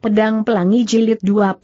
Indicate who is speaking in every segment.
Speaker 1: Pedang Pelangi Jilid 22.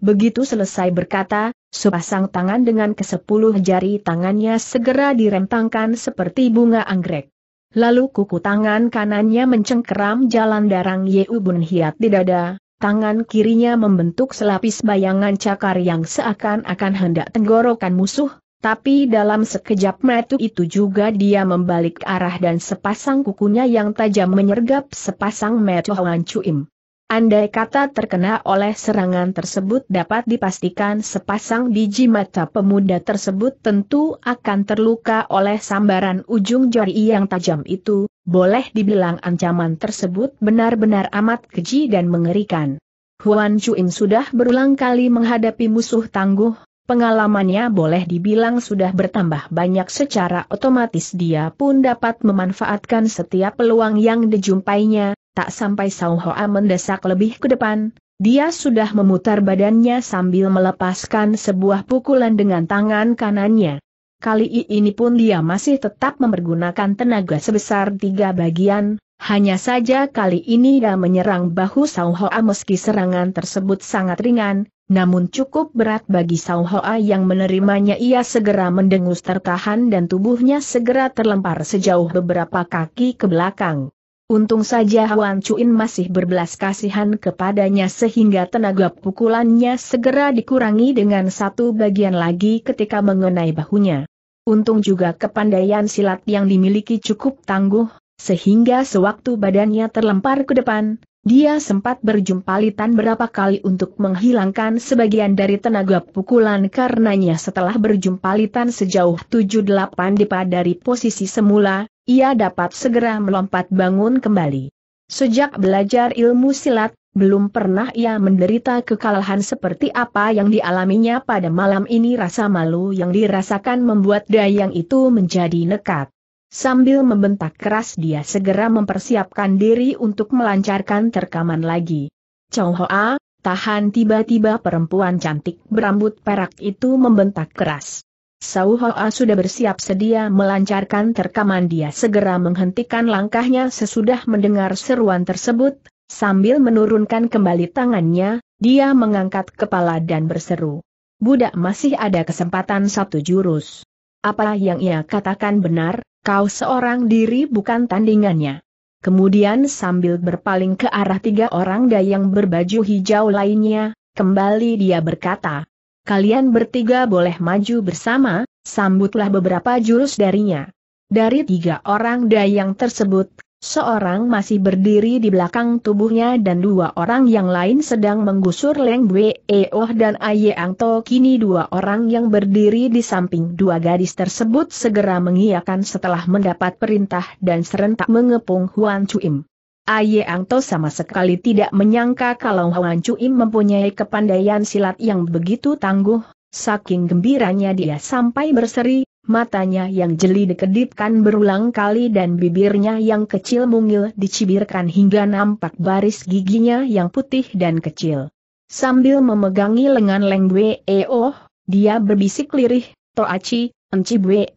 Speaker 1: Begitu selesai berkata, sepasang tangan dengan kesepuluh jari tangannya segera direntangkan seperti bunga anggrek. Lalu kuku tangan kanannya mencengkeram jalan darang Yeubun Hiat di dada, tangan kirinya membentuk selapis bayangan cakar yang seakan-akan hendak tenggorokan musuh, tapi dalam sekejap metu itu juga dia membalik arah dan sepasang kukunya yang tajam menyergap sepasang metu Hoan Chuim. Andai kata terkena oleh serangan tersebut dapat dipastikan sepasang biji mata pemuda tersebut tentu akan terluka oleh sambaran ujung jari yang tajam itu, boleh dibilang ancaman tersebut benar-benar amat keji dan mengerikan. Huan Chuin sudah berulang kali menghadapi musuh tangguh, pengalamannya boleh dibilang sudah bertambah banyak secara otomatis dia pun dapat memanfaatkan setiap peluang yang dijumpainya, tak sampai Sao Hoa mendesak lebih ke depan, dia sudah memutar badannya sambil melepaskan sebuah pukulan dengan tangan kanannya. Kali ini pun dia masih tetap mempergunakan tenaga sebesar tiga bagian, hanya saja kali ini dia menyerang bahu Sao Hoa meski serangan tersebut sangat ringan, namun cukup berat bagi Sao Hoa yang menerimanya ia segera mendengus tertahan dan tubuhnya segera terlempar sejauh beberapa kaki ke belakang. Untung saja Huan Cuin masih berbelas kasihan kepadanya sehingga tenaga pukulannya segera dikurangi dengan satu bagian lagi ketika mengenai bahunya. Untung juga kepandaian silat yang dimiliki cukup tangguh, sehingga sewaktu badannya terlempar ke depan, dia sempat berjumpalitan berapa kali untuk menghilangkan sebagian dari tenaga pukulan karenanya setelah berjumpalitan sejauh 7-8 depa dari posisi semula, ia dapat segera melompat bangun kembali. Sejak belajar ilmu silat, belum pernah ia menderita kekalahan seperti apa yang dialaminya pada malam ini rasa malu yang dirasakan membuat Dayang itu menjadi nekat. Sambil membentak keras dia segera mempersiapkan diri untuk melancarkan terkaman lagi. Chow Hoa, tahan tiba-tiba perempuan cantik berambut perak itu membentak keras. Sau Hoa sudah bersiap sedia melancarkan terkaman dia segera menghentikan langkahnya sesudah mendengar seruan tersebut, sambil menurunkan kembali tangannya, dia mengangkat kepala dan berseru. Budak masih ada kesempatan satu jurus. Apa yang ia katakan benar, kau seorang diri bukan tandingannya. Kemudian sambil berpaling ke arah tiga orang dayang berbaju hijau lainnya, kembali dia berkata, kalian bertiga boleh maju bersama, sambutlah beberapa jurus darinya. Dari tiga orang dayang tersebut, seorang masih berdiri di belakang tubuhnya dan dua orang yang lain sedang menggusur Leng Bwe Eoh dan aye angto kini dua orang yang berdiri di samping dua gadis tersebut segera mengiakan setelah mendapat perintah dan serentak mengepung Huan Chuim. Aye Angto sama sekali tidak menyangka kalau Huan Cui mempunyai kepandaian silat yang begitu tangguh, saking gembiranya dia sampai berseri, matanya yang jeli dikedipkan berulang kali dan bibirnya yang kecil mungil dicibirkan hingga nampak baris giginya yang putih dan kecil. Sambil memegangi lengan Leng Wee Oh, dia berbisik lirih, Toachi, Enci Wee,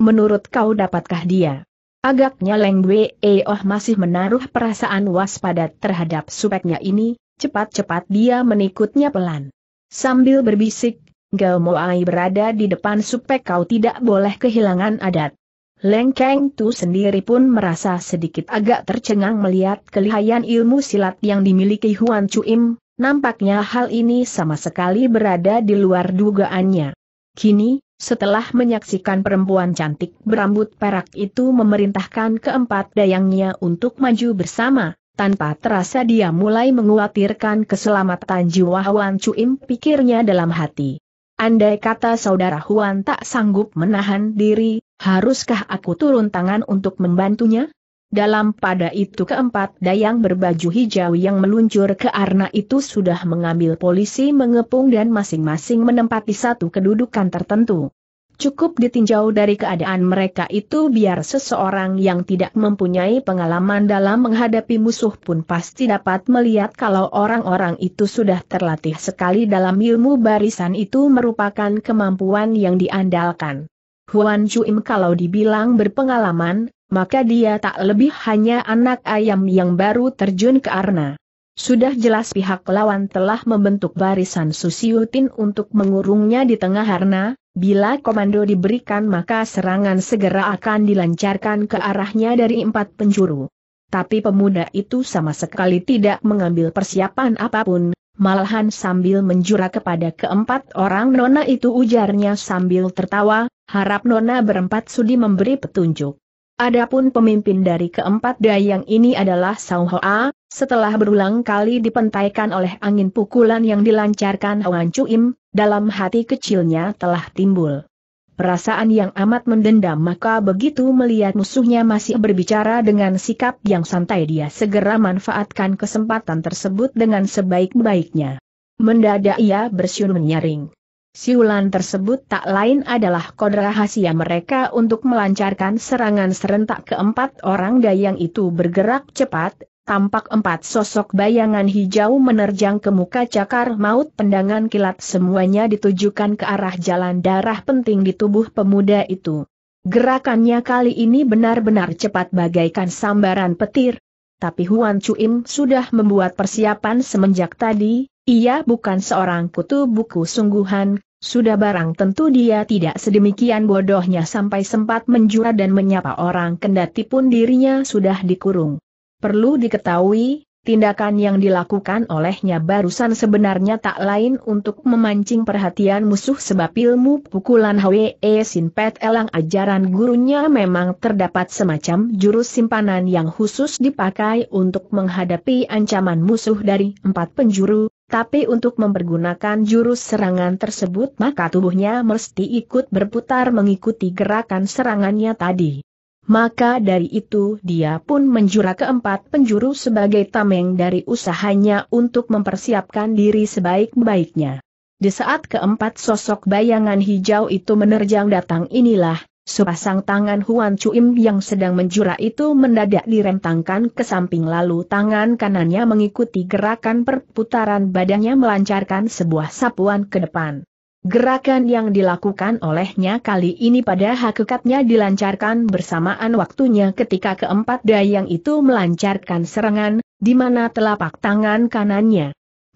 Speaker 1: menurut kau dapatkah dia? Agaknya Leng Wei eh, Oh masih menaruh perasaan waspada terhadap supeknya ini, cepat-cepat dia menikutnya pelan. Sambil berbisik, Gao Moai berada di depan supek kau tidak boleh kehilangan adat. Leng Kang Tu sendiri pun merasa sedikit agak tercengang melihat kelihayan ilmu silat yang dimiliki Huan Chuim, nampaknya hal ini sama sekali berada di luar dugaannya. Kini, setelah menyaksikan perempuan cantik berambut perak itu memerintahkan keempat dayangnya untuk maju bersama, tanpa terasa dia mulai menguatirkan keselamatan jiwa Huan Cuim pikirnya dalam hati. Andai kata saudara Huan tak sanggup menahan diri, haruskah aku turun tangan untuk membantunya? Dalam pada itu keempat dayang berbaju hijau yang meluncur ke arna itu sudah mengambil polisi mengepung dan masing-masing menempati satu kedudukan tertentu. Cukup ditinjau dari keadaan mereka itu biar seseorang yang tidak mempunyai pengalaman dalam menghadapi musuh pun pasti dapat melihat kalau orang-orang itu sudah terlatih sekali dalam ilmu barisan itu merupakan kemampuan yang diandalkan. Huan Chuim kalau dibilang berpengalaman, maka dia tak lebih hanya anak ayam yang baru terjun ke arna. Sudah jelas pihak lawan telah membentuk barisan Susiutin untuk mengurungnya di tengah arna, Bila komando diberikan maka serangan segera akan dilancarkan ke arahnya dari empat penjuru. Tapi pemuda itu sama sekali tidak mengambil persiapan apapun, malahan sambil menjura kepada keempat orang Nona itu ujarnya sambil tertawa, harap Nona berempat sudi memberi petunjuk. Adapun pemimpin dari keempat dayang ini adalah Sao Hoa, setelah berulang kali dipentaikan oleh angin pukulan yang dilancarkan Hoan Chuim, dalam hati kecilnya telah timbul perasaan yang amat mendendam maka begitu melihat musuhnya masih berbicara dengan sikap yang santai dia segera manfaatkan kesempatan tersebut dengan sebaik-baiknya. Mendadak ia bersiul menyaring. Siulan tersebut tak lain adalah kode rahasia mereka untuk melancarkan serangan serentak keempat orang dayang itu bergerak cepat, tampak empat sosok bayangan hijau menerjang ke muka cakar maut pendangan kilat semuanya ditujukan ke arah jalan darah penting di tubuh pemuda itu. Gerakannya kali ini benar-benar cepat bagaikan sambaran petir. Tapi Huan Chuim sudah membuat persiapan semenjak tadi, ia bukan seorang kutu buku sungguhan, sudah barang tentu dia tidak sedemikian bodohnya sampai sempat menjura dan menyapa orang kendati pun dirinya sudah dikurung. Perlu diketahui, tindakan yang dilakukan olehnya barusan sebenarnya tak lain untuk memancing perhatian musuh sebab ilmu pukulan Hwe e Sinpet Elang ajaran gurunya memang terdapat semacam jurus simpanan yang khusus dipakai untuk menghadapi ancaman musuh dari empat penjuru, tapi untuk mempergunakan jurus serangan tersebut maka tubuhnya mesti ikut berputar mengikuti gerakan serangannya tadi. Maka dari itu dia pun menjura keempat penjuru sebagai tameng dari usahanya untuk mempersiapkan diri sebaik-baiknya. Di saat keempat sosok bayangan hijau itu menerjang datang inilah, Sepasang tangan Huan Chuim yang sedang menjura itu mendadak direntangkan ke samping lalu tangan kanannya mengikuti gerakan perputaran badannya melancarkan sebuah sapuan ke depan. Gerakan yang dilakukan olehnya kali ini pada hakikatnya dilancarkan bersamaan waktunya ketika keempat dayang itu melancarkan serangan, di mana telapak tangan kanannya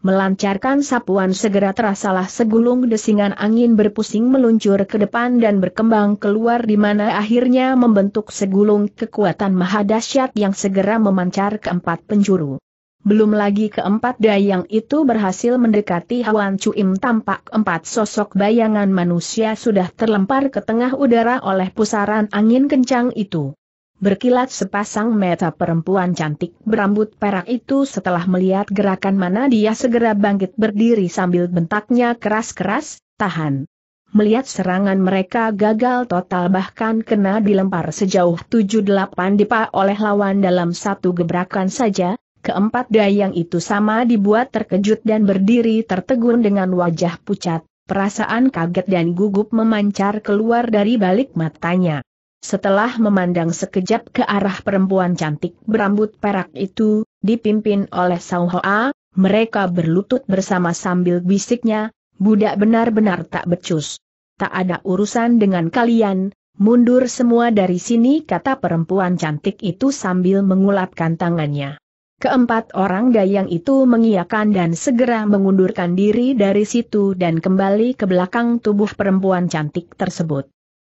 Speaker 1: Melancarkan sapuan segera terasalah segulung desingan angin berpusing meluncur ke depan dan berkembang keluar di mana akhirnya membentuk segulung kekuatan mahadasyat yang segera memancar ke empat penjuru. Belum lagi keempat dayang itu berhasil mendekati huan Cuim tampak empat sosok bayangan manusia sudah terlempar ke tengah udara oleh pusaran angin kencang itu berkilat sepasang mata perempuan cantik berambut perak itu setelah melihat gerakan mana dia segera bangkit berdiri sambil bentaknya keras-keras, tahan. Melihat serangan mereka gagal total bahkan kena dilempar sejauh 7-8 dipa oleh lawan dalam satu gebrakan saja, keempat dayang itu sama dibuat terkejut dan berdiri tertegun dengan wajah pucat, perasaan kaget dan gugup memancar keluar dari balik matanya. Setelah memandang sekejap ke arah perempuan cantik berambut perak itu, dipimpin oleh Sao Hoa, mereka berlutut bersama sambil bisiknya, budak benar-benar tak becus. Tak ada urusan dengan kalian, mundur semua dari sini kata perempuan cantik itu sambil mengulapkan tangannya. Keempat orang dayang itu mengiakan dan segera mengundurkan diri dari situ dan kembali ke belakang tubuh perempuan cantik tersebut.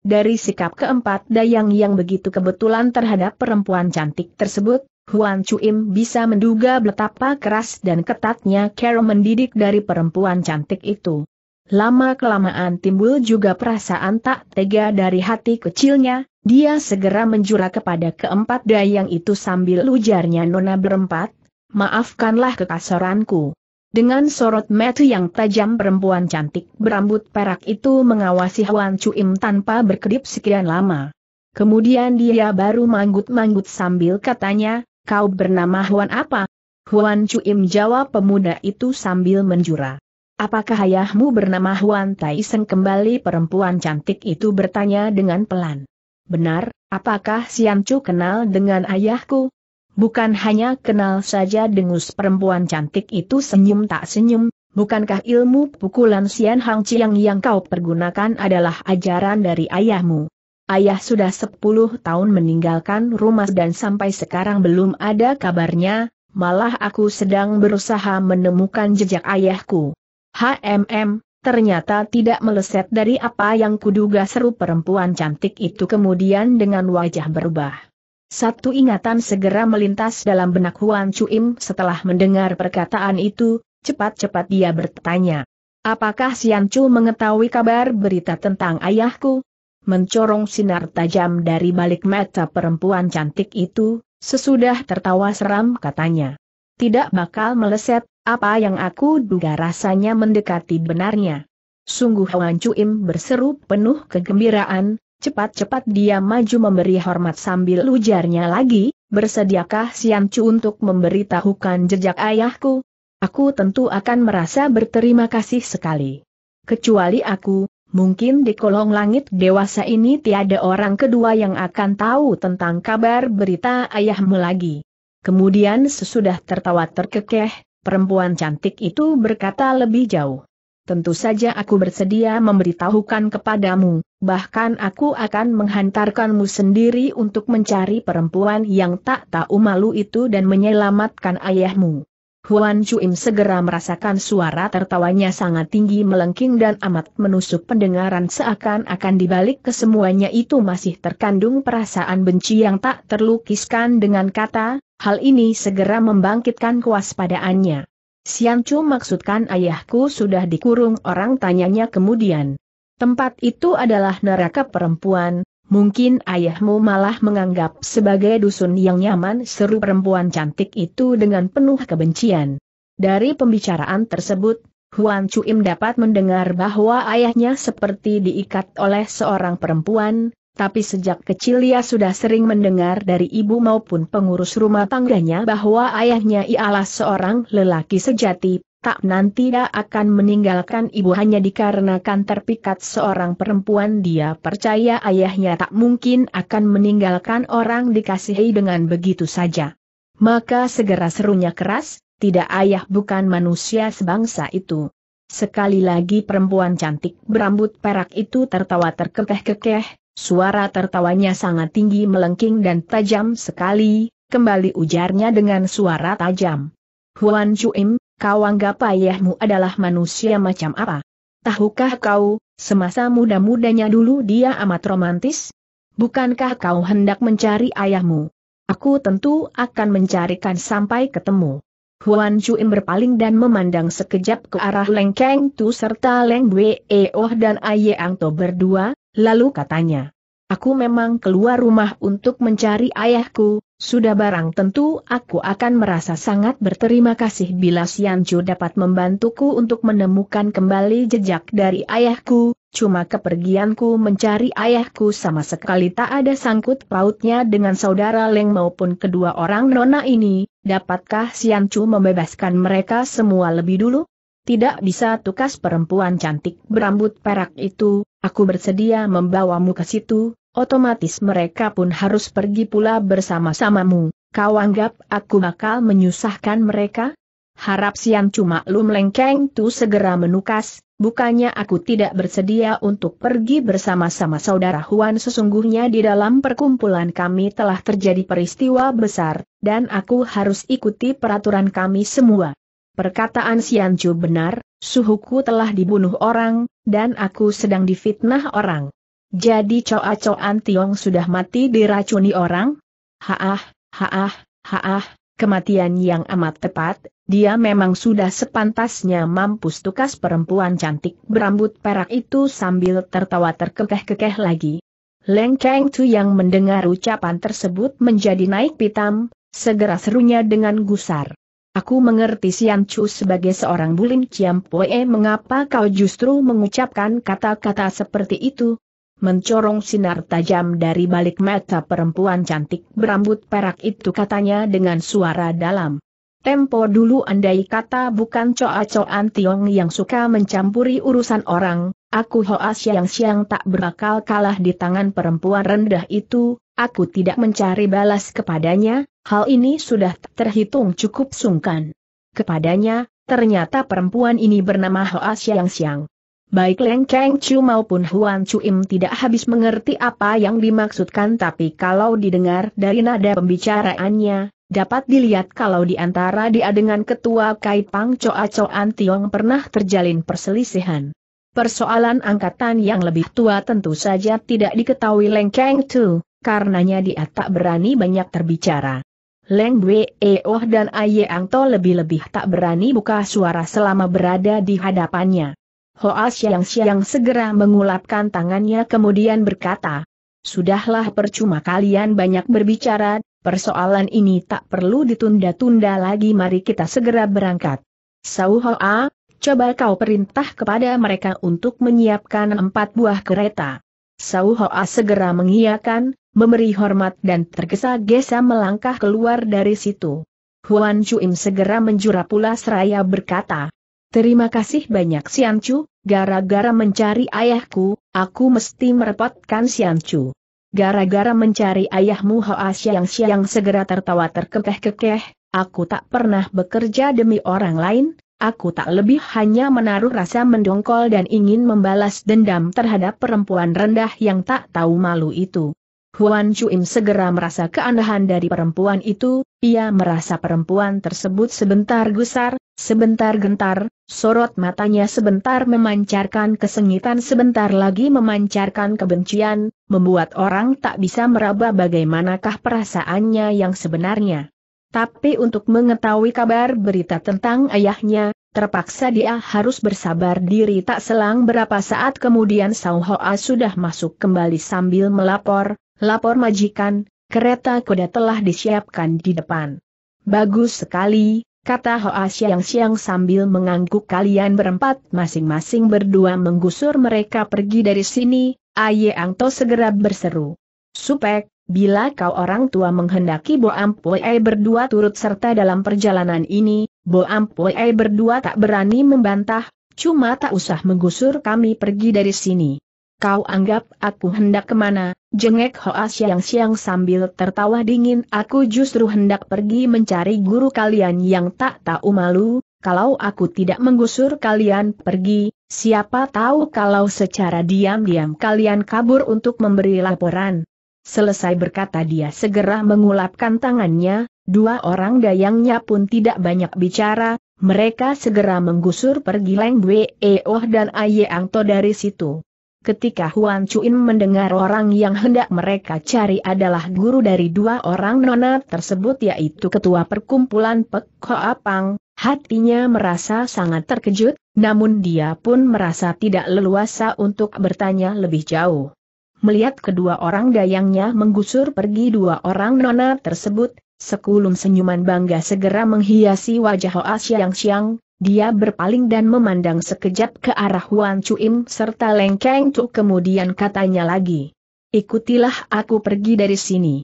Speaker 1: Dari sikap keempat dayang yang begitu kebetulan terhadap perempuan cantik tersebut, Huan Chuim bisa menduga betapa keras dan ketatnya Carol mendidik dari perempuan cantik itu. Lama-kelamaan timbul juga perasaan tak tega dari hati kecilnya, dia segera menjura kepada keempat dayang itu sambil ujarnya Nona berempat, maafkanlah kekasaranku. Dengan sorot mata yang tajam perempuan cantik berambut perak itu mengawasi Huan Im tanpa berkedip sekian lama. Kemudian dia baru manggut-manggut sambil katanya, kau bernama Huan apa? Huan Im jawab pemuda itu sambil menjura. Apakah ayahmu bernama Huan Taisen kembali perempuan cantik itu bertanya dengan pelan. Benar, apakah Sian Chu kenal dengan ayahku? Bukan hanya kenal saja dengus perempuan cantik itu senyum tak senyum, bukankah ilmu pukulan Sian Hang Chiang yang kau pergunakan adalah ajaran dari ayahmu? Ayah sudah 10 tahun meninggalkan rumah dan sampai sekarang belum ada kabarnya, malah aku sedang berusaha menemukan jejak ayahku. HMM, ternyata tidak meleset dari apa yang kuduga seru perempuan cantik itu kemudian dengan wajah berubah. Satu ingatan segera melintas dalam benak Huan Chuim setelah mendengar perkataan itu, cepat-cepat dia bertanya. Apakah Sian Chu mengetahui kabar berita tentang ayahku? Mencorong sinar tajam dari balik mata perempuan cantik itu, sesudah tertawa seram katanya. Tidak bakal meleset, apa yang aku duga rasanya mendekati benarnya. Sungguh Huan Chuim berseru penuh kegembiraan, cepat-cepat dia maju memberi hormat sambil ujarnya lagi, bersediakah Siam Chu untuk memberitahukan jejak ayahku? Aku tentu akan merasa berterima kasih sekali. Kecuali aku, mungkin di kolong langit dewasa ini tiada orang kedua yang akan tahu tentang kabar berita ayahmu lagi. Kemudian sesudah tertawa terkekeh, perempuan cantik itu berkata lebih jauh tentu saja aku bersedia memberitahukan kepadamu, bahkan aku akan menghantarkanmu sendiri untuk mencari perempuan yang tak tahu malu itu dan menyelamatkan ayahmu. Huan Chuim segera merasakan suara tertawanya sangat tinggi melengking dan amat menusuk pendengaran seakan-akan dibalik kesemuanya itu masih terkandung perasaan benci yang tak terlukiskan dengan kata, hal ini segera membangkitkan kewaspadaannya. Siang Chu maksudkan ayahku sudah dikurung orang tanyanya kemudian. Tempat itu adalah neraka perempuan, mungkin ayahmu malah menganggap sebagai dusun yang nyaman seru perempuan cantik itu dengan penuh kebencian. Dari pembicaraan tersebut, Huan Im dapat mendengar bahwa ayahnya seperti diikat oleh seorang perempuan, tapi sejak kecil ia sudah sering mendengar dari ibu maupun pengurus rumah tangganya bahwa ayahnya ialah seorang lelaki sejati, tak nanti ia akan meninggalkan ibu hanya dikarenakan terpikat seorang perempuan dia percaya ayahnya tak mungkin akan meninggalkan orang dikasihi dengan begitu saja. Maka segera serunya keras, tidak ayah bukan manusia sebangsa itu. Sekali lagi perempuan cantik berambut perak itu tertawa terkekeh-kekeh, Suara tertawanya sangat tinggi melengking dan tajam sekali, kembali ujarnya dengan suara tajam. Huan Chuim, kau anggap ayahmu adalah manusia macam apa? Tahukah kau, semasa muda-mudanya dulu dia amat romantis? Bukankah kau hendak mencari ayahmu? Aku tentu akan mencarikan sampai ketemu. Huan Chuim berpaling dan memandang sekejap ke arah Leng Keng Tu serta Leng Wei, Oh dan Ayang To berdua, Lalu katanya, Aku memang keluar rumah untuk mencari ayahku, sudah barang tentu aku akan merasa sangat berterima kasih bila Siancu dapat membantuku untuk menemukan kembali jejak dari ayahku, cuma kepergianku mencari ayahku sama sekali tak ada sangkut pautnya dengan saudara Leng maupun kedua orang nona ini, dapatkah Siancu membebaskan mereka semua lebih dulu? tidak bisa tukas perempuan cantik berambut perak itu, aku bersedia membawamu ke situ, otomatis mereka pun harus pergi pula bersama-samamu. Kau anggap aku bakal menyusahkan mereka? Harap Sian cuma Lum Lengkeng tu segera menukas, bukannya aku tidak bersedia untuk pergi bersama-sama saudara Huan sesungguhnya di dalam perkumpulan kami telah terjadi peristiwa besar, dan aku harus ikuti peraturan kami semua. Perkataan Chu benar, suhuku telah dibunuh orang, dan aku sedang difitnah orang. Jadi coa-coan Tiong sudah mati diracuni orang? Haah, haah, haah, kematian yang amat tepat, dia memang sudah sepantasnya mampus tukas perempuan cantik berambut perak itu sambil tertawa terkekeh-kekeh lagi. Leng Cheng Tu yang mendengar ucapan tersebut menjadi naik pitam, segera serunya dengan gusar. Aku mengerti Sian Chu sebagai seorang bulim Ciam Poe mengapa kau justru mengucapkan kata-kata seperti itu? Mencorong sinar tajam dari balik mata perempuan cantik berambut perak itu katanya dengan suara dalam. Tempo dulu andai kata bukan coa-coan Tiong yang suka mencampuri urusan orang, aku Hoa siang-siang tak berakal kalah di tangan perempuan rendah itu, aku tidak mencari balas kepadanya, Hal ini sudah terhitung cukup sungkan. Kepadanya, ternyata perempuan ini bernama Hoa Siang Siang. Baik Leng Keng Chu maupun Huan Chu Im tidak habis mengerti apa yang dimaksudkan tapi kalau didengar dari nada pembicaraannya, dapat dilihat kalau di antara dia dengan ketua Kai Pang Choa Choan Tiong pernah terjalin perselisihan. Persoalan angkatan yang lebih tua tentu saja tidak diketahui Leng Keng Chu, karenanya dia tak berani banyak terbicara. Leng Bwe e Oh dan Aye To lebih-lebih tak berani buka suara selama berada di hadapannya. Hoa ah Siang Siang segera mengulapkan tangannya kemudian berkata, Sudahlah percuma kalian banyak berbicara, persoalan ini tak perlu ditunda-tunda lagi mari kita segera berangkat. Sau Hoa, ah, coba kau perintah kepada mereka untuk menyiapkan empat buah kereta. Sau Hoa ah segera mengiyakan, Memberi hormat dan tergesa-gesa melangkah keluar dari situ. Huan Chuim segera menjura pula seraya berkata, Terima kasih banyak Sian Chu, gara-gara mencari ayahku, aku mesti merepotkan Sian Chu. Gara-gara mencari ayahmu Hoa Siang Siang segera tertawa terkekeh-kekeh, aku tak pernah bekerja demi orang lain, Aku tak lebih hanya menaruh rasa mendongkol dan ingin membalas dendam terhadap perempuan rendah yang tak tahu malu itu. Huan Chuim segera merasa keanehan dari perempuan itu, ia merasa perempuan tersebut sebentar gusar, sebentar gentar, sorot matanya sebentar memancarkan kesengitan sebentar lagi memancarkan kebencian, membuat orang tak bisa meraba bagaimanakah perasaannya yang sebenarnya. Tapi untuk mengetahui kabar berita tentang ayahnya, Terpaksa dia harus bersabar diri tak selang berapa saat kemudian Sao Hoa sudah masuk kembali sambil melapor, Lapor majikan, kereta kuda telah disiapkan di depan. Bagus sekali, kata Hoa siang-siang sambil mengangguk kalian berempat masing-masing berdua menggusur mereka pergi dari sini, Aye Angto segera berseru. Supek, bila kau orang tua menghendaki Bo Ampue berdua turut serta dalam perjalanan ini, Bo Ampue berdua tak berani membantah, cuma tak usah menggusur kami pergi dari sini. Kau anggap aku hendak kemana, Jengek Hoa siang-siang sambil tertawa dingin aku justru hendak pergi mencari guru kalian yang tak tahu malu, kalau aku tidak menggusur kalian pergi, siapa tahu kalau secara diam-diam kalian kabur untuk memberi laporan. Selesai berkata dia segera mengulapkan tangannya, dua orang dayangnya pun tidak banyak bicara, mereka segera menggusur pergi Leng Wei, Eoh eh, dan Aye Angto dari situ. Ketika Huan Chuin mendengar orang yang hendak mereka cari adalah guru dari dua orang nona tersebut yaitu ketua perkumpulan Pek Apang, hatinya merasa sangat terkejut, namun dia pun merasa tidak leluasa untuk bertanya lebih jauh. Melihat kedua orang dayangnya menggusur pergi dua orang nona tersebut, sekulum senyuman bangga segera menghiasi wajah Hoa Siang Siang, dia berpaling dan memandang sekejap ke arah Huan Im serta Leng Keng Tu kemudian katanya lagi. Ikutilah aku pergi dari sini.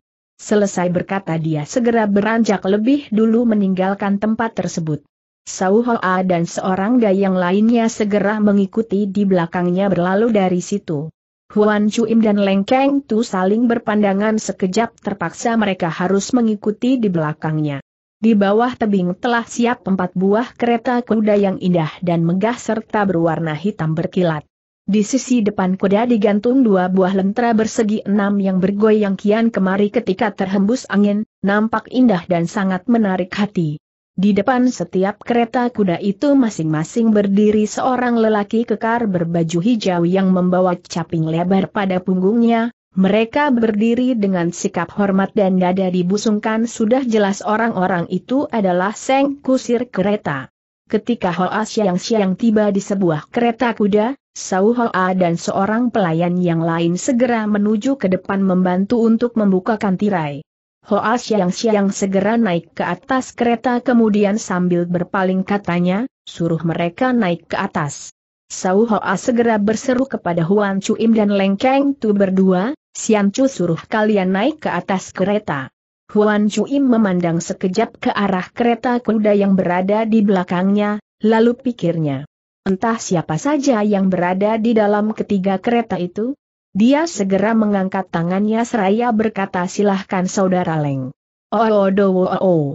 Speaker 1: Selesai berkata dia segera beranjak lebih dulu meninggalkan tempat tersebut. Sau Hoa dan seorang dayang lainnya segera mengikuti di belakangnya berlalu dari situ. Huan Im dan Leng Keng Tu saling berpandangan sekejap terpaksa mereka harus mengikuti di belakangnya. Di bawah tebing telah siap empat buah kereta kuda yang indah dan megah serta berwarna hitam berkilat. Di sisi depan kuda digantung dua buah lentera bersegi enam yang bergoyang kian kemari ketika terhembus angin, nampak indah dan sangat menarik hati. Di depan setiap kereta kuda itu masing-masing berdiri seorang lelaki kekar berbaju hijau yang membawa caping lebar pada punggungnya, mereka berdiri dengan sikap hormat dan dada dibusungkan sudah jelas orang-orang itu adalah Seng Kusir kereta. Ketika Hoa Siang Siang tiba di sebuah kereta kuda, Sau Hoa dan seorang pelayan yang lain segera menuju ke depan membantu untuk membukakan tirai. Hoa Siang Siang segera naik ke atas kereta kemudian sambil berpaling katanya, suruh mereka naik ke atas. Sau Hoa segera berseru kepada Huan Chuim dan Leng Keng Tu berdua, Sian Chu suruh kalian naik ke atas kereta. Huan Cui memandang sekejap ke arah kereta kuda yang berada di belakangnya, lalu pikirnya. Entah siapa saja yang berada di dalam ketiga kereta itu? Dia segera mengangkat tangannya seraya berkata silahkan saudara Leng. Oh, oh, oh, oh, oh.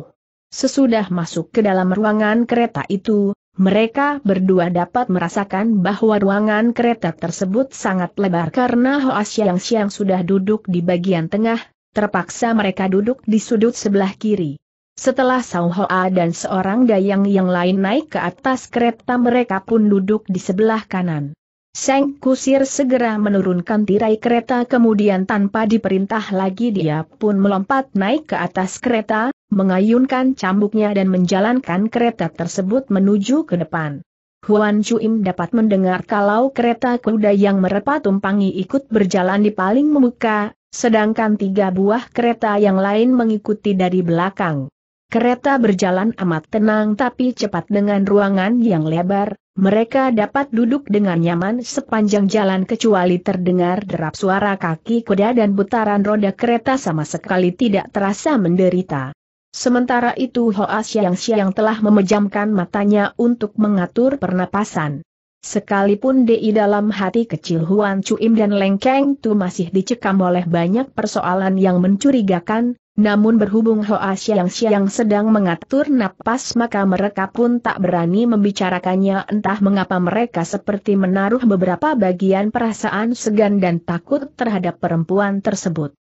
Speaker 1: Sesudah masuk ke dalam ruangan kereta itu, mereka berdua dapat merasakan bahwa ruangan kereta tersebut sangat lebar karena Hoa Siang Siang sudah duduk di bagian tengah, terpaksa mereka duduk di sudut sebelah kiri. Setelah Sao Hoa dan seorang dayang yang lain naik ke atas kereta mereka pun duduk di sebelah kanan. Seng Kusir segera menurunkan tirai kereta kemudian tanpa diperintah lagi dia pun melompat naik ke atas kereta, mengayunkan cambuknya dan menjalankan kereta tersebut menuju ke depan. Huan Chuim dapat mendengar kalau kereta kuda yang merepat tumpangi ikut berjalan di paling memuka, sedangkan tiga buah kereta yang lain mengikuti dari belakang. Kereta berjalan amat tenang tapi cepat dengan ruangan yang lebar, mereka dapat duduk dengan nyaman sepanjang jalan kecuali terdengar derap suara kaki kuda dan putaran roda kereta sama sekali tidak terasa menderita. Sementara itu Hoa Siang Siang telah memejamkan matanya untuk mengatur pernapasan. Sekalipun di dalam hati kecil Huan Chuim dan Leng Keng Tu masih dicekam oleh banyak persoalan yang mencurigakan, namun berhubung Hoa Siang Siang sedang mengatur napas maka mereka pun tak berani membicarakannya entah mengapa mereka seperti menaruh beberapa bagian perasaan segan dan takut terhadap perempuan tersebut.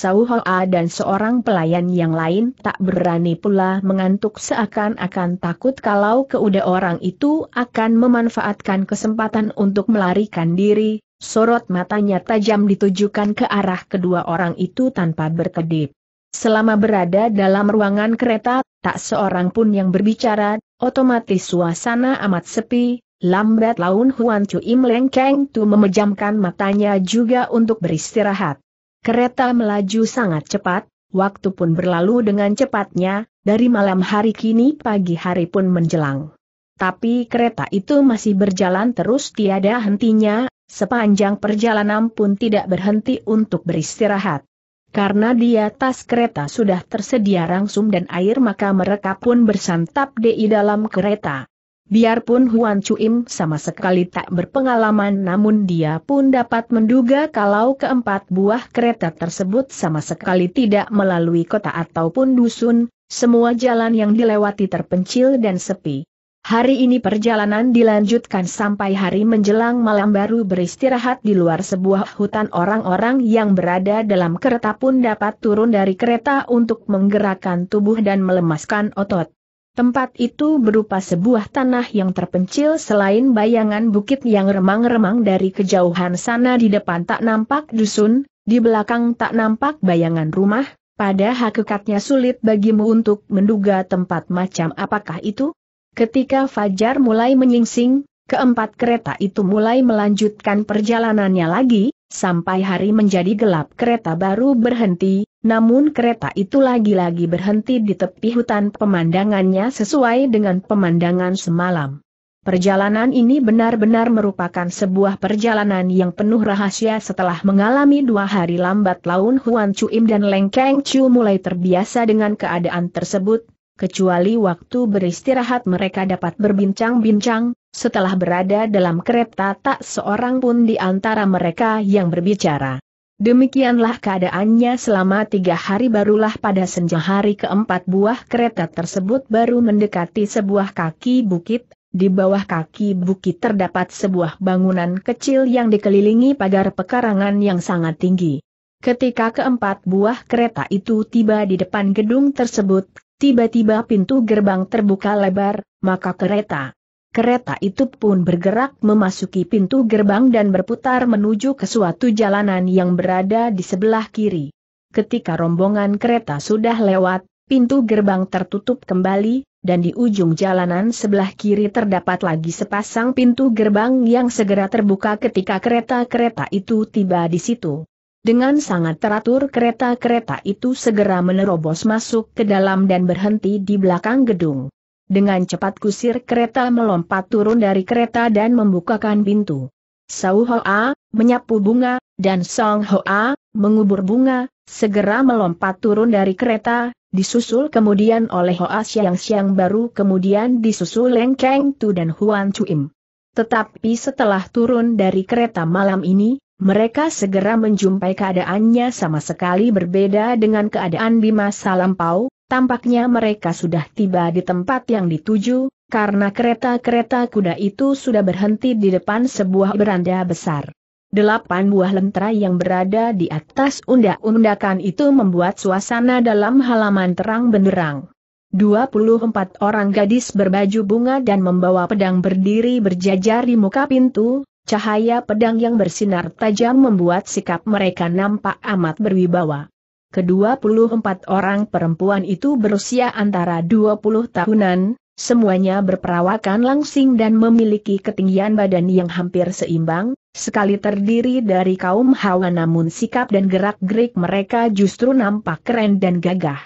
Speaker 1: Hoa dan seorang pelayan yang lain tak berani pula mengantuk seakan-akan takut kalau keuda orang itu akan memanfaatkan kesempatan untuk melarikan diri, sorot matanya tajam ditujukan ke arah kedua orang itu tanpa berkedip. Selama berada dalam ruangan kereta, tak seorang pun yang berbicara, otomatis suasana amat sepi, lambat laun Huan Chu Im Leng Keng Tu memejamkan matanya juga untuk beristirahat. Kereta melaju sangat cepat, waktu pun berlalu dengan cepatnya, dari malam hari kini pagi hari pun menjelang. Tapi kereta itu masih berjalan terus tiada hentinya, sepanjang perjalanan pun tidak berhenti untuk beristirahat. Karena di atas kereta sudah tersedia rangsum dan air maka mereka pun bersantap di dalam kereta. Biarpun Huan Chuim sama sekali tak berpengalaman namun dia pun dapat menduga kalau keempat buah kereta tersebut sama sekali tidak melalui kota ataupun dusun, semua jalan yang dilewati terpencil dan sepi. Hari ini perjalanan dilanjutkan sampai hari menjelang malam baru beristirahat di luar sebuah hutan orang-orang yang berada dalam kereta pun dapat turun dari kereta untuk menggerakkan tubuh dan melemaskan otot. Tempat itu berupa sebuah tanah yang terpencil selain bayangan bukit yang remang-remang dari kejauhan sana di depan tak nampak dusun, di belakang tak nampak bayangan rumah, pada hakikatnya sulit bagimu untuk menduga tempat macam apakah itu. Ketika Fajar mulai menyingsing, keempat kereta itu mulai melanjutkan perjalanannya lagi, Sampai hari menjadi gelap kereta baru berhenti, namun kereta itu lagi-lagi berhenti di tepi hutan pemandangannya sesuai dengan pemandangan semalam. Perjalanan ini benar-benar merupakan sebuah perjalanan yang penuh rahasia setelah mengalami dua hari lambat laun Huan Chuim dan Leng Keng Chu mulai terbiasa dengan keadaan tersebut, kecuali waktu beristirahat mereka dapat berbincang-bincang, setelah berada dalam kereta tak seorang pun di antara mereka yang berbicara. Demikianlah keadaannya selama tiga hari barulah pada senja hari keempat buah kereta tersebut baru mendekati sebuah kaki bukit, di bawah kaki bukit terdapat sebuah bangunan kecil yang dikelilingi pagar pekarangan yang sangat tinggi. Ketika keempat buah kereta itu tiba di depan gedung tersebut, Tiba-tiba pintu gerbang terbuka lebar, maka kereta. Kereta itu pun bergerak memasuki pintu gerbang dan berputar menuju ke suatu jalanan yang berada di sebelah kiri. Ketika rombongan kereta sudah lewat, pintu gerbang tertutup kembali, dan di ujung jalanan sebelah kiri terdapat lagi sepasang pintu gerbang yang segera terbuka ketika kereta-kereta itu tiba di situ. Dengan sangat teratur kereta-kereta itu segera menerobos masuk ke dalam dan berhenti di belakang gedung. Dengan cepat kusir kereta melompat turun dari kereta dan membukakan pintu. Sau Hoa, menyapu bunga, dan Song Hoa, mengubur bunga, segera melompat turun dari kereta, disusul kemudian oleh Hoa yang siang baru kemudian disusul Leng Keng Tu dan Huan Chuim. Tetapi setelah turun dari kereta malam ini, mereka segera menjumpai keadaannya sama sekali berbeda dengan keadaan di masa lampau, tampaknya mereka sudah tiba di tempat yang dituju, karena kereta-kereta kuda itu sudah berhenti di depan sebuah beranda besar. Delapan buah lentera yang berada di atas undak-undakan itu membuat suasana dalam halaman terang benderang. 24 orang gadis berbaju bunga dan membawa pedang berdiri berjajar di muka pintu, Cahaya pedang yang bersinar tajam membuat sikap mereka nampak amat berwibawa. Kedua puluh empat orang perempuan itu berusia antara dua puluh tahunan, semuanya berperawakan langsing dan memiliki ketinggian badan yang hampir seimbang, sekali terdiri dari kaum hawa namun sikap dan gerak-gerik mereka justru nampak keren dan gagah.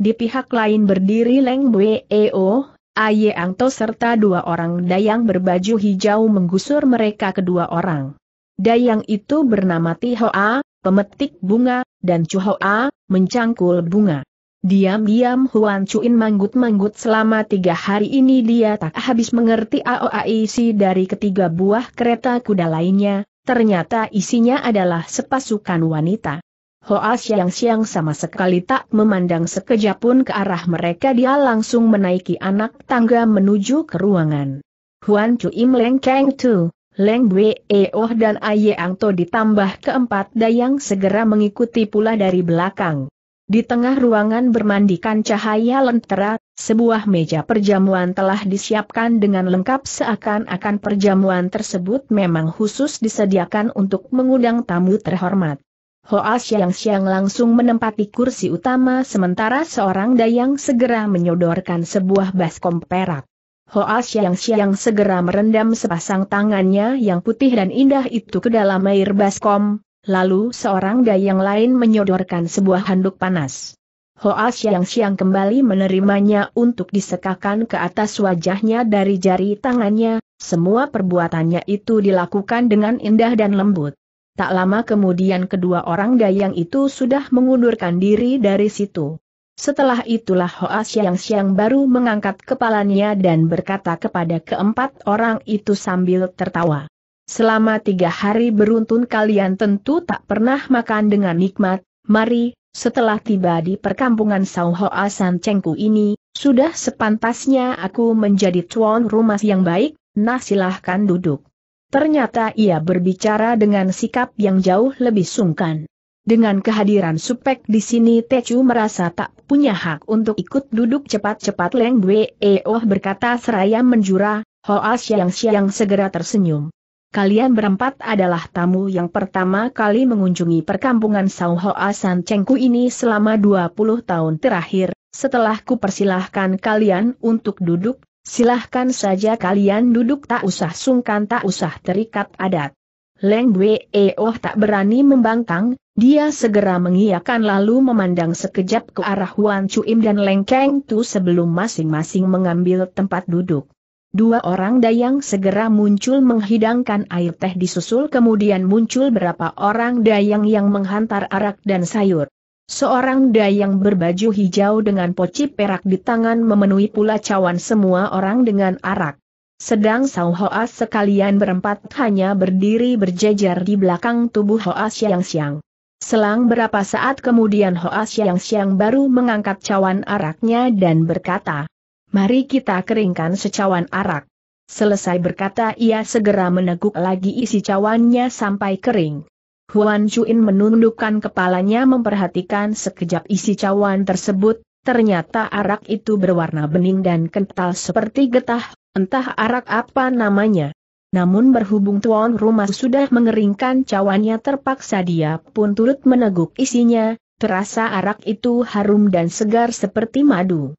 Speaker 1: Di pihak lain berdiri Leng Bueo, Aye Angto serta dua orang dayang berbaju hijau menggusur mereka kedua orang. Dayang itu bernama Tihoa, pemetik bunga, dan Chuhoa, mencangkul bunga. Diam-diam Huan Chuin manggut-manggut selama tiga hari ini dia tak habis mengerti AOA isi dari ketiga buah kereta kuda lainnya, ternyata isinya adalah sepasukan wanita. Hoa siang-siang sama sekali tak memandang sekejap pun ke arah mereka dia langsung menaiki anak tangga menuju ke ruangan. Huan Chu, Im Leng, Kang tu, Leng Bwe e Oh dan Aye Ang To ditambah keempat dayang segera mengikuti pula dari belakang. Di tengah ruangan bermandikan cahaya lentera, sebuah meja perjamuan telah disiapkan dengan lengkap seakan-akan perjamuan tersebut memang khusus disediakan untuk mengundang tamu terhormat. Hoa Xiang-Xiang langsung menempati kursi utama sementara seorang dayang segera menyodorkan sebuah baskom perak. Hoa Xiang-Xiang segera merendam sepasang tangannya yang putih dan indah itu ke dalam air baskom, lalu seorang dayang lain menyodorkan sebuah handuk panas. Hoa Xiang-Xiang kembali menerimanya untuk disekakan ke atas wajahnya dari jari tangannya, semua perbuatannya itu dilakukan dengan indah dan lembut. Tak lama kemudian kedua orang dayang itu sudah mengundurkan diri dari situ. Setelah itulah Hoa Siang Siang baru mengangkat kepalanya dan berkata kepada keempat orang itu sambil tertawa. Selama tiga hari beruntun kalian tentu tak pernah makan dengan nikmat, mari, setelah tiba di perkampungan Sao Hoa San Cengku ini, sudah sepantasnya aku menjadi tuan rumah yang baik, nah silahkan duduk. Ternyata ia berbicara dengan sikap yang jauh lebih sungkan. Dengan kehadiran Supek di sini Teju merasa tak punya hak untuk ikut duduk cepat-cepat Leng Dwe Oh berkata seraya menjura, Hoa Siang Siang segera tersenyum. Kalian berempat adalah tamu yang pertama kali mengunjungi perkampungan Sao Hoa San Cengku ini selama 20 tahun terakhir, setelah kupersilahkan kalian untuk duduk, Silahkan saja kalian duduk tak usah sungkan tak usah terikat adat. Leng eh, Oh tak berani membangkang, dia segera mengiyakan lalu memandang sekejap ke arah Huan Chuim dan Leng Keng Tu sebelum masing-masing mengambil tempat duduk. Dua orang dayang segera muncul menghidangkan air teh disusul kemudian muncul berapa orang dayang yang menghantar arak dan sayur. Seorang dayang berbaju hijau dengan poci perak di tangan memenuhi pula cawan semua orang dengan arak. Sedang Sau Hoas sekalian berempat hanya berdiri berjejer di belakang tubuh Hoas yang siang. Selang berapa saat kemudian Hoas yang siang baru mengangkat cawan araknya dan berkata, Mari kita keringkan secawan arak. Selesai berkata ia segera meneguk lagi isi cawannya sampai kering. Huan Chuin menundukkan kepalanya memperhatikan sekejap isi cawan tersebut, ternyata arak itu berwarna bening dan kental seperti getah, entah arak apa namanya. Namun berhubung tuan rumah sudah mengeringkan cawannya terpaksa dia pun turut meneguk isinya, terasa arak itu harum dan segar seperti madu.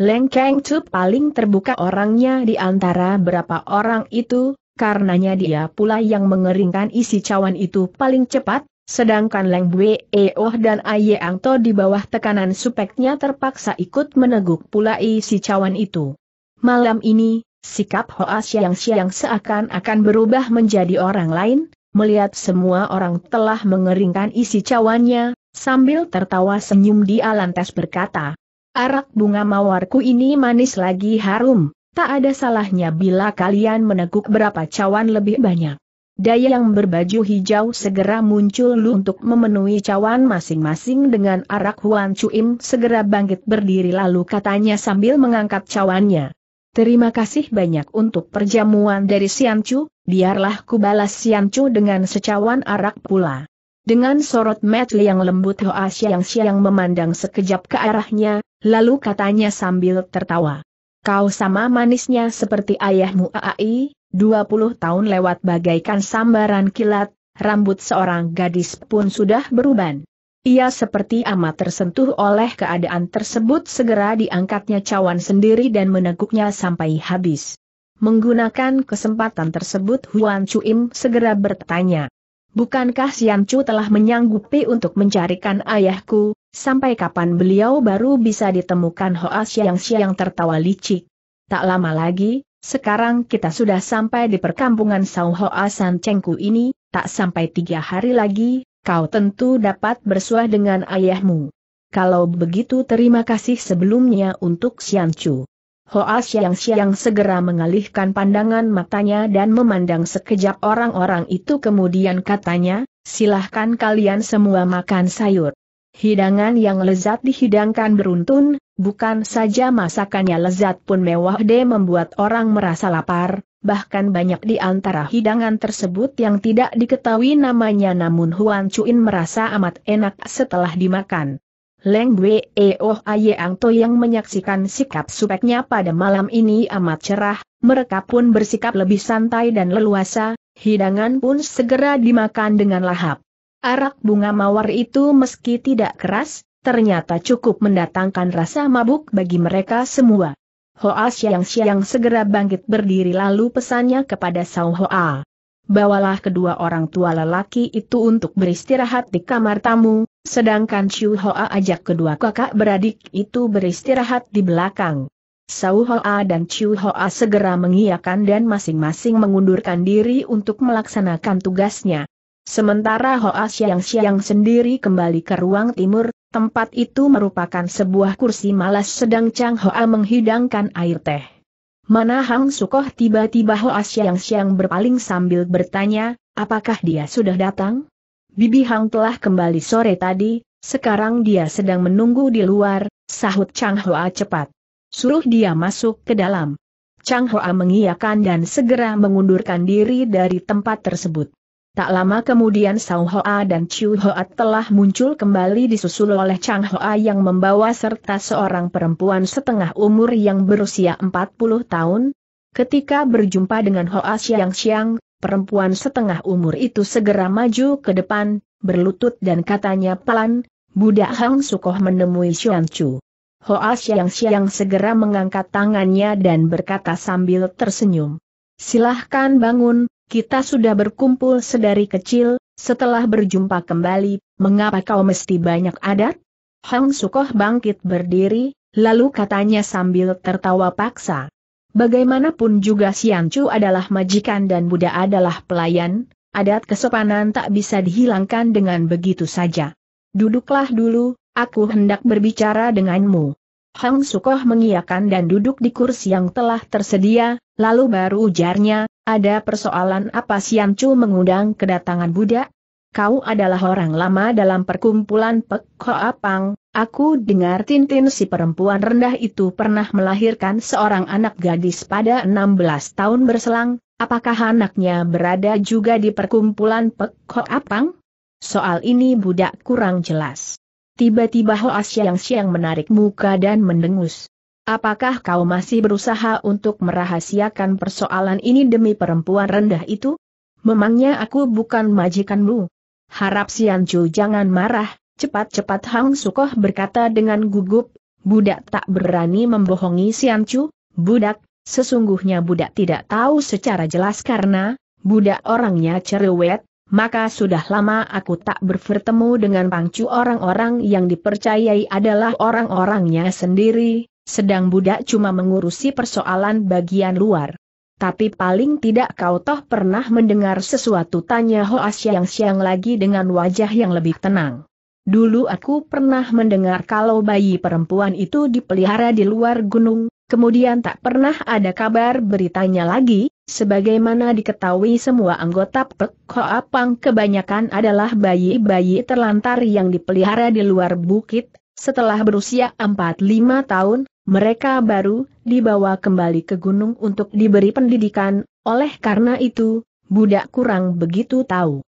Speaker 1: Leng Kang Chu paling terbuka orangnya di antara berapa orang itu, karenanya dia pula yang mengeringkan isi cawan itu paling cepat, sedangkan Leng Bwe Eoh eh dan Aye ah Angto di bawah tekanan supeknya terpaksa ikut meneguk pula isi cawan itu. Malam ini, sikap Hoa Siang-Siang seakan-akan berubah menjadi orang lain, melihat semua orang telah mengeringkan isi cawannya, sambil tertawa senyum di lantas berkata, Arak bunga mawarku ini manis lagi harum. Tak ada salahnya bila kalian meneguk berapa cawan lebih banyak. Daya yang berbaju hijau segera muncul lu untuk memenuhi cawan masing-masing dengan arak Huan Chuim segera bangkit berdiri lalu katanya sambil mengangkat cawannya. Terima kasih banyak untuk perjamuan dari Siancu, biarlah ku balas Siancu dengan secawan arak pula. Dengan sorot mata yang lembut Hoa yang Siang memandang sekejap ke arahnya, lalu katanya sambil tertawa. Kau sama manisnya seperti ayahmu Aai, 20 tahun lewat bagaikan sambaran kilat, rambut seorang gadis pun sudah beruban. Ia seperti amat tersentuh oleh keadaan tersebut segera diangkatnya cawan sendiri dan meneguknya sampai habis. Menggunakan kesempatan tersebut Huan Chuim segera bertanya. Bukankah Sian Chu telah menyanggupi untuk mencarikan ayahku, Sampai kapan beliau baru bisa ditemukan Hoa Siang-Siang tertawa licik? Tak lama lagi, sekarang kita sudah sampai di perkampungan Sao Hoa San Cengku ini, tak sampai tiga hari lagi, kau tentu dapat bersuah dengan ayahmu. Kalau begitu terima kasih sebelumnya untuk Chu. Hoa Siang-Siang segera mengalihkan pandangan matanya dan memandang sekejap orang-orang itu kemudian katanya, silahkan kalian semua makan sayur. Hidangan yang lezat dihidangkan beruntun, bukan saja masakannya lezat pun mewah de membuat orang merasa lapar, bahkan banyak di antara hidangan tersebut yang tidak diketahui namanya namun Huan Chuin merasa amat enak setelah dimakan. Leng Bwe Oh Ayang To yang menyaksikan sikap supeknya pada malam ini amat cerah, mereka pun bersikap lebih santai dan leluasa, hidangan pun segera dimakan dengan lahap. Arak bunga mawar itu meski tidak keras, ternyata cukup mendatangkan rasa mabuk bagi mereka semua. Hoa siang-siang segera bangkit berdiri lalu pesannya kepada Sao Hoa. Bawalah kedua orang tua lelaki itu untuk beristirahat di kamar tamu, sedangkan Xiu Hoa ajak kedua kakak beradik itu beristirahat di belakang. Sau Hoa dan Chiu Hoa segera mengiyakan dan masing-masing mengundurkan diri untuk melaksanakan tugasnya. Sementara Hoa Siang-Siang sendiri kembali ke ruang timur, tempat itu merupakan sebuah kursi malas sedang Chang Hoa menghidangkan air teh. Mana Hang Sukoh tiba-tiba Hoa Siang-Siang berpaling sambil bertanya, apakah dia sudah datang? Bibi Hang telah kembali sore tadi, sekarang dia sedang menunggu di luar, sahut Chang Hoa cepat. Suruh dia masuk ke dalam. Chang Hoa mengiyakan dan segera mengundurkan diri dari tempat tersebut. Tak lama kemudian Sao Hoa dan Chiu Hoa telah muncul kembali disusul oleh Chang Hoa yang membawa serta seorang perempuan setengah umur yang berusia 40 tahun. Ketika berjumpa dengan Hoa Xiang Xiang, perempuan setengah umur itu segera maju ke depan, berlutut dan katanya pelan, Budak Hang Sukoh menemui Xuan Chu. Hoa Xiang Xiang segera mengangkat tangannya dan berkata sambil tersenyum. Silahkan bangun, kita sudah berkumpul sedari kecil, setelah berjumpa kembali, mengapa kau mesti banyak adat? Hang Sukoh bangkit berdiri, lalu katanya sambil tertawa paksa. Bagaimanapun juga Chu adalah majikan dan Buddha adalah pelayan, adat kesopanan tak bisa dihilangkan dengan begitu saja. Duduklah dulu, aku hendak berbicara denganmu. Hang Sukoh mengiakan dan duduk di kursi yang telah tersedia, lalu baru ujarnya, ada persoalan apa Sian Chu mengundang kedatangan Buddha? Kau adalah orang lama dalam perkumpulan Pek Hoa Pang, aku dengar Tintin si perempuan rendah itu pernah melahirkan seorang anak gadis pada 16 tahun berselang, apakah anaknya berada juga di perkumpulan Pek Hoa Pang? Soal ini budak kurang jelas. Tiba-tiba Hoa Siang Siang menarik muka dan mendengus. Apakah kau masih berusaha untuk merahasiakan persoalan ini demi perempuan rendah itu? Memangnya aku bukan majikanmu? Harap Chu jangan marah, cepat-cepat Hang Sukoh berkata dengan gugup, budak tak berani membohongi Chu. budak, sesungguhnya budak tidak tahu secara jelas karena, budak orangnya cerewet, maka sudah lama aku tak bertemu dengan pangcu orang-orang yang dipercayai adalah orang-orangnya sendiri, sedang budak cuma mengurusi persoalan bagian luar. Tapi paling tidak kau toh pernah mendengar sesuatu tanya Ho yang siang lagi dengan wajah yang lebih tenang. Dulu aku pernah mendengar kalau bayi perempuan itu dipelihara di luar gunung, kemudian tak pernah ada kabar beritanya lagi, sebagaimana diketahui semua anggota Pek Apang kebanyakan adalah bayi-bayi terlantar yang dipelihara di luar bukit, setelah berusia 4-5 tahun, mereka baru dibawa kembali ke gunung untuk diberi pendidikan, oleh karena itu, budak kurang begitu tahu.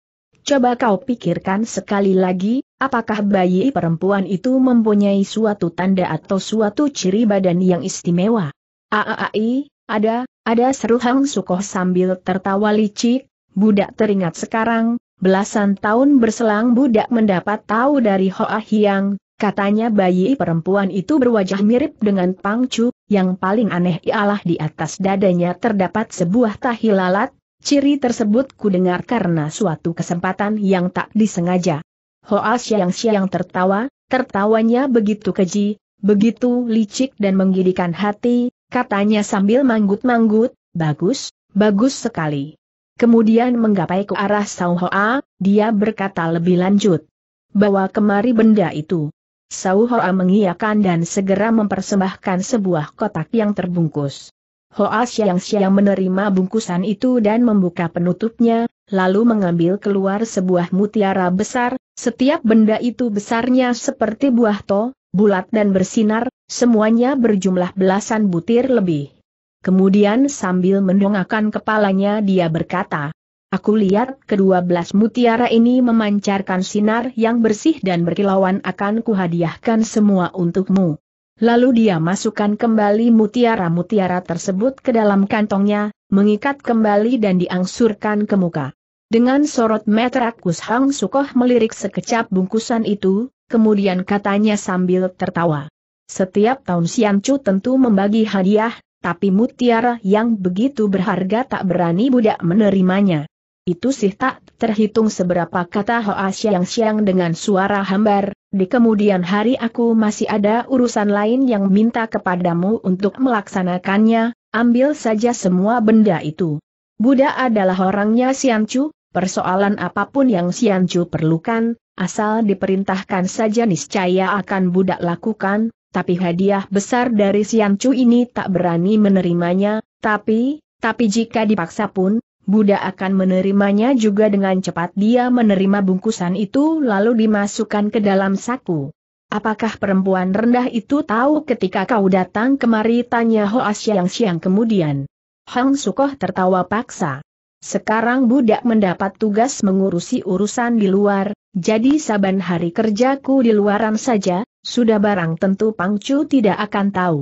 Speaker 1: Coba kau pikirkan sekali lagi, apakah bayi perempuan itu mempunyai suatu tanda atau suatu ciri badan yang istimewa? Aai, ada, ada seru Hang Sukoh sambil tertawa licik, budak teringat sekarang, belasan tahun berselang budak mendapat tahu dari Hoa Hiang, Katanya bayi perempuan itu berwajah mirip dengan Pangcu, yang paling aneh ialah di atas dadanya terdapat sebuah tahi lalat, ciri tersebut kudengar karena suatu kesempatan yang tak disengaja. Hoa siang-siang tertawa, tertawanya begitu keji, begitu licik dan menggidikan hati, katanya sambil manggut-manggut, bagus, bagus sekali. Kemudian menggapai ke arah Sang Hoa, dia berkata lebih lanjut. Bawa kemari benda itu. Sau Hoa mengiyakan dan segera mempersembahkan sebuah kotak yang terbungkus. Hoa Xiang siang menerima bungkusan itu dan membuka penutupnya, lalu mengambil keluar sebuah mutiara besar, setiap benda itu besarnya seperti buah to, bulat dan bersinar, semuanya berjumlah belasan butir lebih. Kemudian sambil mendongakkan kepalanya dia berkata, Aku lihat kedua belas mutiara ini memancarkan sinar yang bersih dan berkilauan akan kuhadiahkan semua untukmu. Lalu dia masukkan kembali mutiara-mutiara tersebut ke dalam kantongnya, mengikat kembali dan diangsurkan ke muka. Dengan sorot metrakus Hang Sukoh melirik sekecap bungkusan itu, kemudian katanya sambil tertawa. Setiap tahun Chu tentu membagi hadiah, tapi mutiara yang begitu berharga tak berani budak menerimanya. Itu sih tak terhitung seberapa kata Hoa Siang Siang dengan suara hambar, di kemudian hari aku masih ada urusan lain yang minta kepadamu untuk melaksanakannya, ambil saja semua benda itu. Buddha adalah orangnya Chu. persoalan apapun yang Chu perlukan, asal diperintahkan saja niscaya akan budak lakukan, tapi hadiah besar dari Chu ini tak berani menerimanya, tapi, tapi jika dipaksa pun, Buddha akan menerimanya juga dengan cepat dia menerima bungkusan itu lalu dimasukkan ke dalam saku. Apakah perempuan rendah itu tahu ketika kau datang kemari tanya Hoa siang-siang kemudian? Hang Sukoh tertawa paksa. Sekarang budak mendapat tugas mengurusi urusan di luar, jadi saban hari kerjaku di luaran saja, sudah barang tentu Pangcu tidak akan tahu.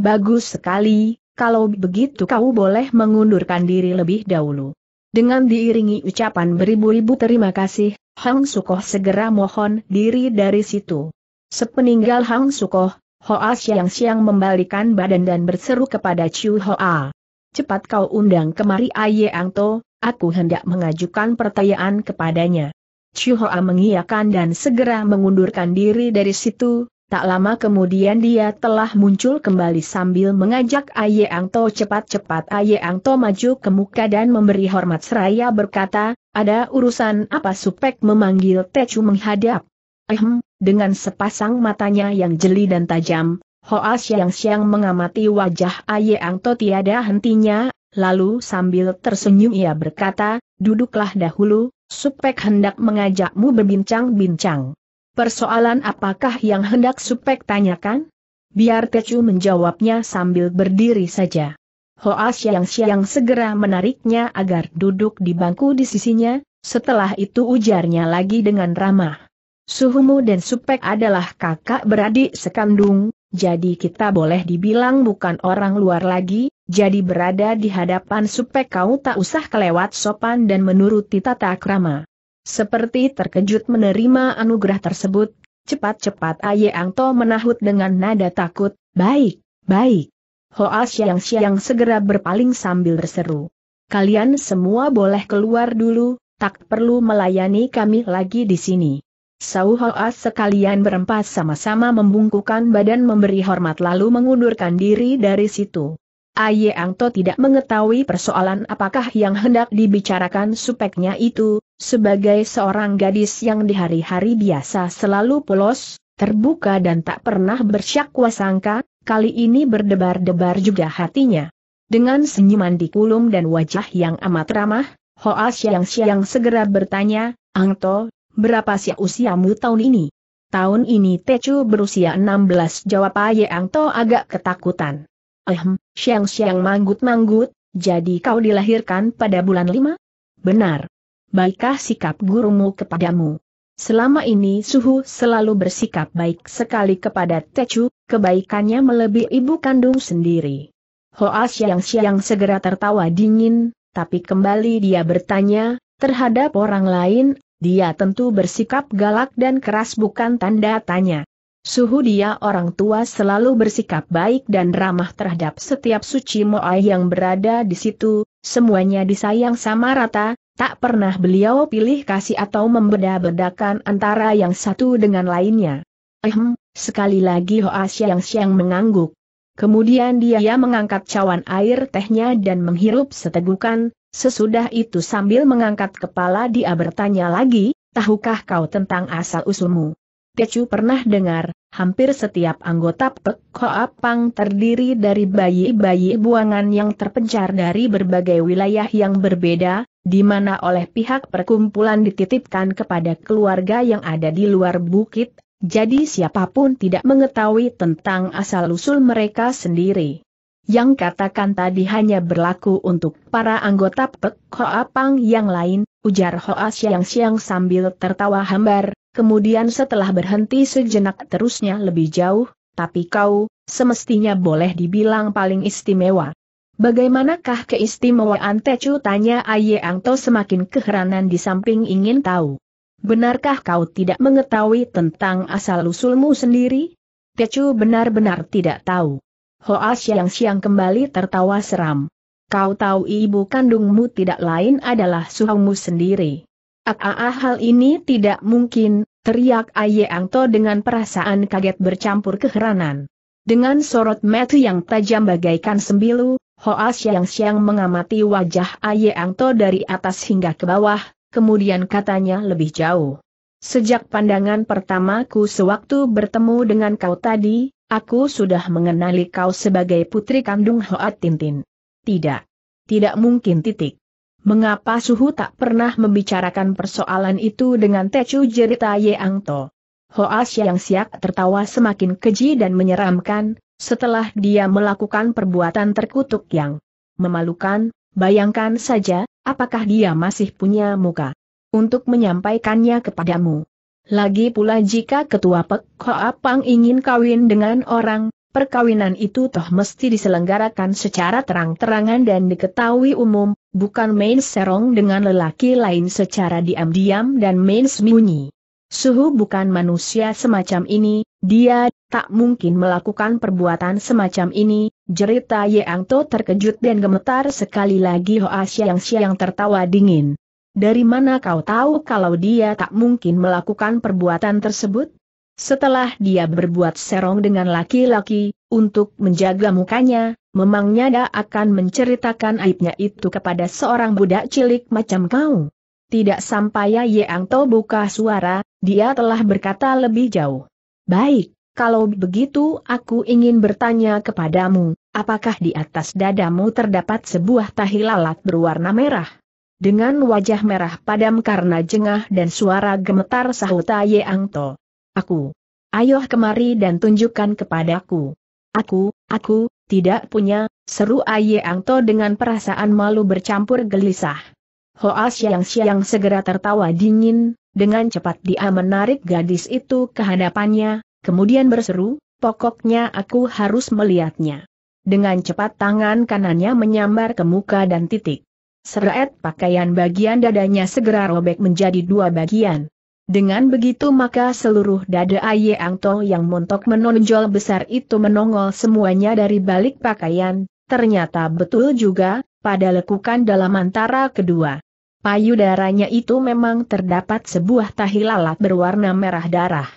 Speaker 1: Bagus sekali, kalau begitu kau boleh mengundurkan diri lebih dahulu. Dengan diiringi ucapan beribu-ribu terima kasih, Hang Sukoh segera mohon diri dari situ. Sepeninggal Hang Sukoh, Hoa siang-siang membalikan badan dan berseru kepada Chiu Hoa. Cepat kau undang kemari Aye Angto, aku hendak mengajukan pertanyaan kepadanya. Chiu Hoa mengiyakan dan segera mengundurkan diri dari situ, Tak lama kemudian dia telah muncul kembali sambil mengajak Aye Angto cepat-cepat Aye Angto maju ke muka dan memberi hormat seraya berkata, ada urusan apa Supek memanggil Techu menghadap. Ehem, dengan sepasang matanya yang jeli dan tajam, Hoa siang-siang mengamati wajah Aye Angto tiada hentinya, lalu sambil tersenyum ia berkata, duduklah dahulu, Supek hendak mengajakmu berbincang-bincang. Persoalan apakah yang hendak Supek tanyakan? Biar Tecu menjawabnya sambil berdiri saja. Hoa yang siang segera menariknya agar duduk di bangku di sisinya, setelah itu ujarnya lagi dengan ramah. Suhumu dan Supek adalah kakak beradik sekandung, jadi kita boleh dibilang bukan orang luar lagi, jadi berada di hadapan Supek kau tak usah kelewat sopan dan menuruti tata krama. Seperti terkejut menerima anugerah tersebut, cepat-cepat Aye To menahut dengan nada takut, baik, baik. Hoa Siang Siang segera berpaling sambil berseru. Kalian semua boleh keluar dulu, tak perlu melayani kami lagi di sini. Sau Hoa sekalian berempat sama-sama membungkukan badan memberi hormat lalu mengundurkan diri dari situ. Aye Angto tidak mengetahui persoalan apakah yang hendak dibicarakan supeknya itu, sebagai seorang gadis yang di hari-hari biasa selalu polos, terbuka dan tak pernah bersyakwa sangka, kali ini berdebar-debar juga hatinya. Dengan senyuman di kulum dan wajah yang amat ramah, Hoa Siang Siang segera bertanya, Angto, berapa sih usiamu tahun ini? Tahun ini Tecu berusia 16 jawab Aye Angto agak ketakutan. Ehm, siang-siang manggut-manggut, jadi kau dilahirkan pada bulan lima? Benar. Baikkah sikap gurumu kepadamu? Selama ini Suhu selalu bersikap baik sekali kepada Techu, kebaikannya melebihi ibu kandung sendiri. Hoa siang-siang segera tertawa dingin, tapi kembali dia bertanya, terhadap orang lain, dia tentu bersikap galak dan keras bukan tanda tanya. Suhu dia orang tua selalu bersikap baik dan ramah terhadap setiap suci Moai yang berada di situ, semuanya disayang sama rata, tak pernah beliau pilih kasih atau membeda-bedakan antara yang satu dengan lainnya. Ehm, sekali lagi Hoa Siang Siang mengangguk. Kemudian dia mengangkat cawan air tehnya dan menghirup setegukan, sesudah itu sambil mengangkat kepala dia bertanya lagi, tahukah kau tentang asal-usulmu? Tecu pernah dengar, hampir setiap anggota Pekoapang terdiri dari bayi-bayi buangan yang terpencar dari berbagai wilayah yang berbeda, di mana oleh pihak perkumpulan dititipkan kepada keluarga yang ada di luar bukit, jadi siapapun tidak mengetahui tentang asal-usul mereka sendiri. Yang katakan tadi hanya berlaku untuk para anggota Pekoapang yang lain, ujar Hoa Siang Siang sambil tertawa hambar, Kemudian setelah berhenti sejenak terusnya lebih jauh, tapi kau, semestinya boleh dibilang paling istimewa. Bagaimanakah keistimewaan Tecu tanya Aye Angto semakin keheranan di samping ingin tahu. Benarkah kau tidak mengetahui tentang asal-usulmu sendiri? Tecu benar-benar tidak tahu. Hoa yang siang kembali tertawa seram. Kau tahu ibu kandungmu tidak lain adalah suhamu sendiri. Ah, hal ini tidak mungkin, teriak Aye Angto dengan perasaan kaget bercampur keheranan. Dengan sorot mata yang tajam bagaikan sembilu, Hoa Siang Siang mengamati wajah Aye Angto dari atas hingga ke bawah, kemudian katanya lebih jauh. Sejak pandangan pertamaku sewaktu bertemu dengan kau tadi, aku sudah mengenali kau sebagai putri kandung Hoa Tintin. Tidak. Tidak mungkin titik. Mengapa Suhu tak pernah membicarakan persoalan itu dengan Techu Jerita Yang To? Hoa Xiang Siak tertawa semakin keji dan menyeramkan, setelah dia melakukan perbuatan terkutuk yang memalukan, bayangkan saja, apakah dia masih punya muka untuk menyampaikannya kepadamu. Lagi pula jika ketua Pek Hoa Pang ingin kawin dengan orang, Perkawinan itu toh mesti diselenggarakan secara terang-terangan dan diketahui umum, bukan main serong dengan lelaki lain secara diam-diam dan main sembunyi. Suhu bukan manusia semacam ini, dia tak mungkin melakukan perbuatan semacam ini, jerita Yeang To terkejut dan gemetar sekali lagi Hoa Xiang Xiang tertawa dingin. Dari mana kau tahu kalau dia tak mungkin melakukan perbuatan tersebut? Setelah dia berbuat serong dengan laki-laki, untuk menjaga mukanya, memangnya dia akan menceritakan aibnya itu kepada seorang budak cilik macam kau. Tidak sampai Yeang ya To buka suara, dia telah berkata lebih jauh. Baik, kalau begitu aku ingin bertanya kepadamu, apakah di atas dadamu terdapat sebuah tahi lalat berwarna merah? Dengan wajah merah padam karena jengah dan suara gemetar sahut Yeang To. Aku. Ayo kemari dan tunjukkan kepadaku. Aku, aku, tidak punya, seru Aye Angto dengan perasaan malu bercampur gelisah. Hoa Siang Siang segera tertawa dingin, dengan cepat dia menarik gadis itu ke hadapannya, kemudian berseru, pokoknya aku harus melihatnya. Dengan cepat tangan kanannya menyambar ke muka dan titik. Seret pakaian bagian dadanya segera robek menjadi dua bagian. Dengan begitu maka seluruh dada Ang Tong yang montok menonjol besar itu menongol semuanya dari balik pakaian, ternyata betul juga, pada lekukan dalam antara kedua. Payudaranya itu memang terdapat sebuah tahi lalat berwarna merah darah.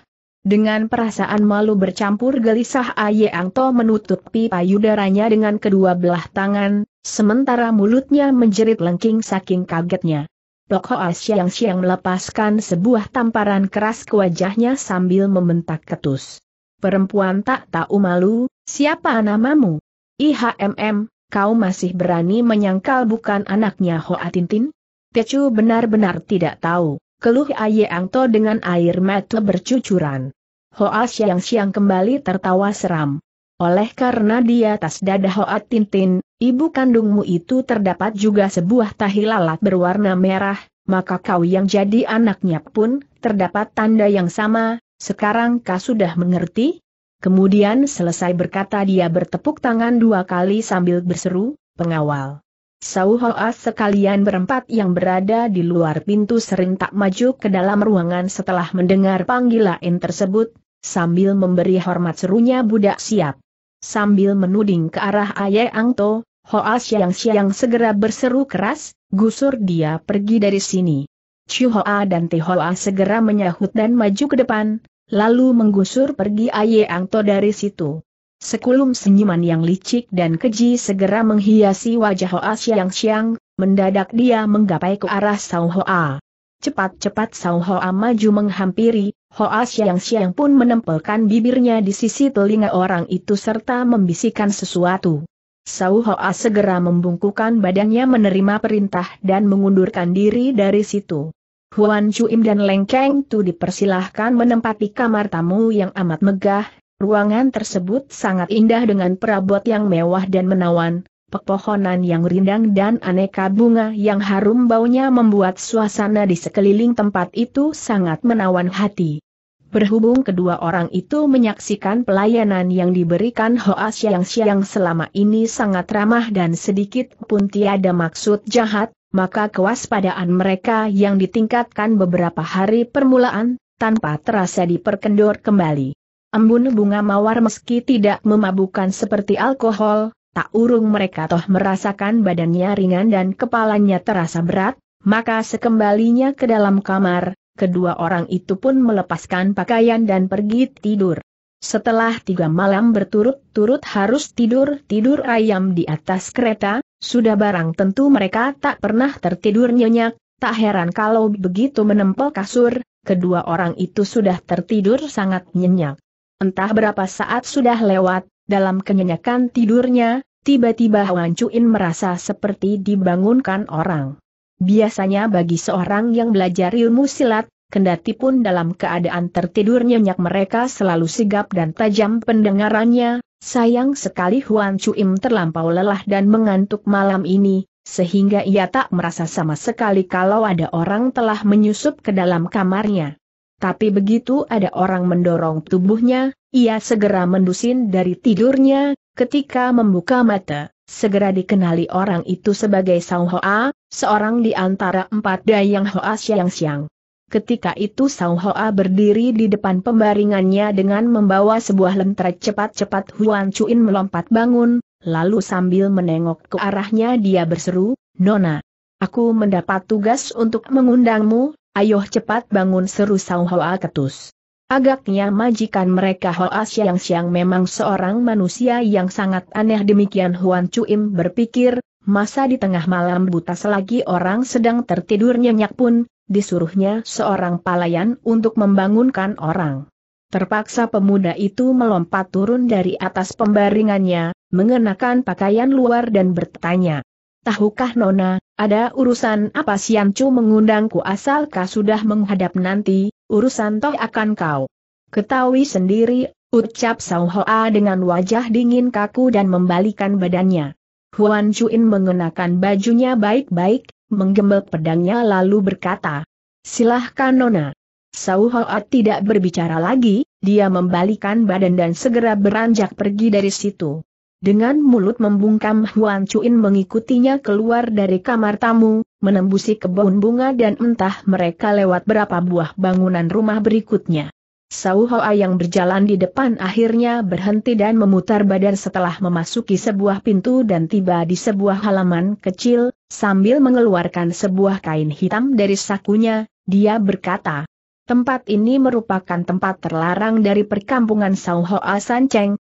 Speaker 1: Dengan perasaan malu bercampur gelisah Ang Tong menutupi payudaranya dengan kedua belah tangan, sementara mulutnya menjerit lengking saking kagetnya. Pok Asia yang Siang melepaskan sebuah tamparan keras ke wajahnya sambil membentak ketus. Perempuan tak tahu malu, siapa namamu? IHMM, kau masih berani menyangkal bukan anaknya Ho Atintin? Tecu benar-benar tidak tahu, keluh Aye Angto dengan air mata bercucuran. Asia yang Siang kembali tertawa seram. Oleh karena di atas dada Hoat Tintin, ibu kandungmu itu terdapat juga sebuah tahi lalat berwarna merah, maka kau yang jadi anaknya pun, terdapat tanda yang sama, sekarang kau sudah mengerti? Kemudian selesai berkata dia bertepuk tangan dua kali sambil berseru, pengawal. hoat sekalian berempat yang berada di luar pintu sering tak maju ke dalam ruangan setelah mendengar panggilan tersebut, sambil memberi hormat serunya budak siap. Sambil menuding ke arah Aye Angto, Hoa siang Siang segera berseru keras, gusur dia pergi dari sini. Chu Hoa dan Te Hoa segera menyahut dan maju ke depan, lalu menggusur pergi Aye Angto dari situ. Sekulum senyuman yang licik dan keji segera menghiasi wajah Hoa siang Siang. mendadak dia menggapai ke arah Sao Hoa. Cepat-cepat Sao Hoa maju menghampiri, Hoa Xiang Xiang pun menempelkan bibirnya di sisi telinga orang itu serta membisikkan sesuatu. Sau Hoa segera membungkukan badannya menerima perintah dan mengundurkan diri dari situ. Huan Chuim dan Leng Keng Tu dipersilahkan menempati kamar tamu yang amat megah, ruangan tersebut sangat indah dengan perabot yang mewah dan menawan, pepohonan yang rindang dan aneka bunga yang harum baunya membuat suasana di sekeliling tempat itu sangat menawan hati. Berhubung kedua orang itu menyaksikan pelayanan yang diberikan Hoa Siang Siang selama ini sangat ramah dan sedikit pun tiada maksud jahat, maka kewaspadaan mereka yang ditingkatkan beberapa hari permulaan, tanpa terasa diperkendor kembali. Embun bunga mawar meski tidak memabukan seperti alkohol, tak urung mereka toh merasakan badannya ringan dan kepalanya terasa berat, maka sekembalinya ke dalam kamar, kedua orang itu pun melepaskan pakaian dan pergi tidur. Setelah tiga malam berturut-turut harus tidur-tidur ayam di atas kereta, sudah barang tentu mereka tak pernah tertidur nyenyak, tak heran kalau begitu menempel kasur, kedua orang itu sudah tertidur sangat nyenyak. Entah berapa saat sudah lewat, dalam kenyenyakan tidurnya, tiba-tiba Wan merasa seperti dibangunkan orang. Biasanya bagi seorang yang belajar ilmu silat, kendati pun dalam keadaan tertidur nyenyak mereka selalu sigap dan tajam pendengarannya, sayang sekali Huan Chuim terlampau lelah dan mengantuk malam ini, sehingga ia tak merasa sama sekali kalau ada orang telah menyusup ke dalam kamarnya. Tapi begitu ada orang mendorong tubuhnya, ia segera mendusin dari tidurnya, ketika membuka mata, segera dikenali orang itu sebagai Sang Hoa, seorang di antara empat dayang Hoa Siang Siang. Ketika itu Sao Hoa berdiri di depan pembaringannya dengan membawa sebuah lentera cepat-cepat Huan Chuin melompat bangun, lalu sambil menengok ke arahnya dia berseru, Nona, aku mendapat tugas untuk mengundangmu, ayo cepat bangun seru Sao Hoa ketus. Agaknya majikan mereka Hoa Siang Siang memang seorang manusia yang sangat aneh demikian Huan Cuin berpikir, masa di tengah malam buta selagi orang sedang tertidur nyenyak pun, disuruhnya seorang palayan untuk membangunkan orang. Terpaksa pemuda itu melompat turun dari atas pembaringannya, mengenakan pakaian luar dan bertanya. Tahukah Nona, ada urusan apa Chu mengundangku asalkah sudah menghadap nanti, urusan toh akan kau. Ketahui sendiri, ucap hoa dengan wajah dingin kaku dan membalikan badannya. Huan Chuin mengenakan bajunya baik-baik, menggembel pedangnya lalu berkata, Silahkan Nona. Sau Hoa tidak berbicara lagi, dia membalikan badan dan segera beranjak pergi dari situ. Dengan mulut membungkam Huan Chuin mengikutinya keluar dari kamar tamu, menembusi kebun bunga dan entah mereka lewat berapa buah bangunan rumah berikutnya. Sau Hoa yang berjalan di depan akhirnya berhenti dan memutar badan setelah memasuki sebuah pintu dan tiba di sebuah halaman kecil, sambil mengeluarkan sebuah kain hitam dari sakunya, dia berkata, Tempat ini merupakan tempat terlarang dari perkampungan Sau Hoa San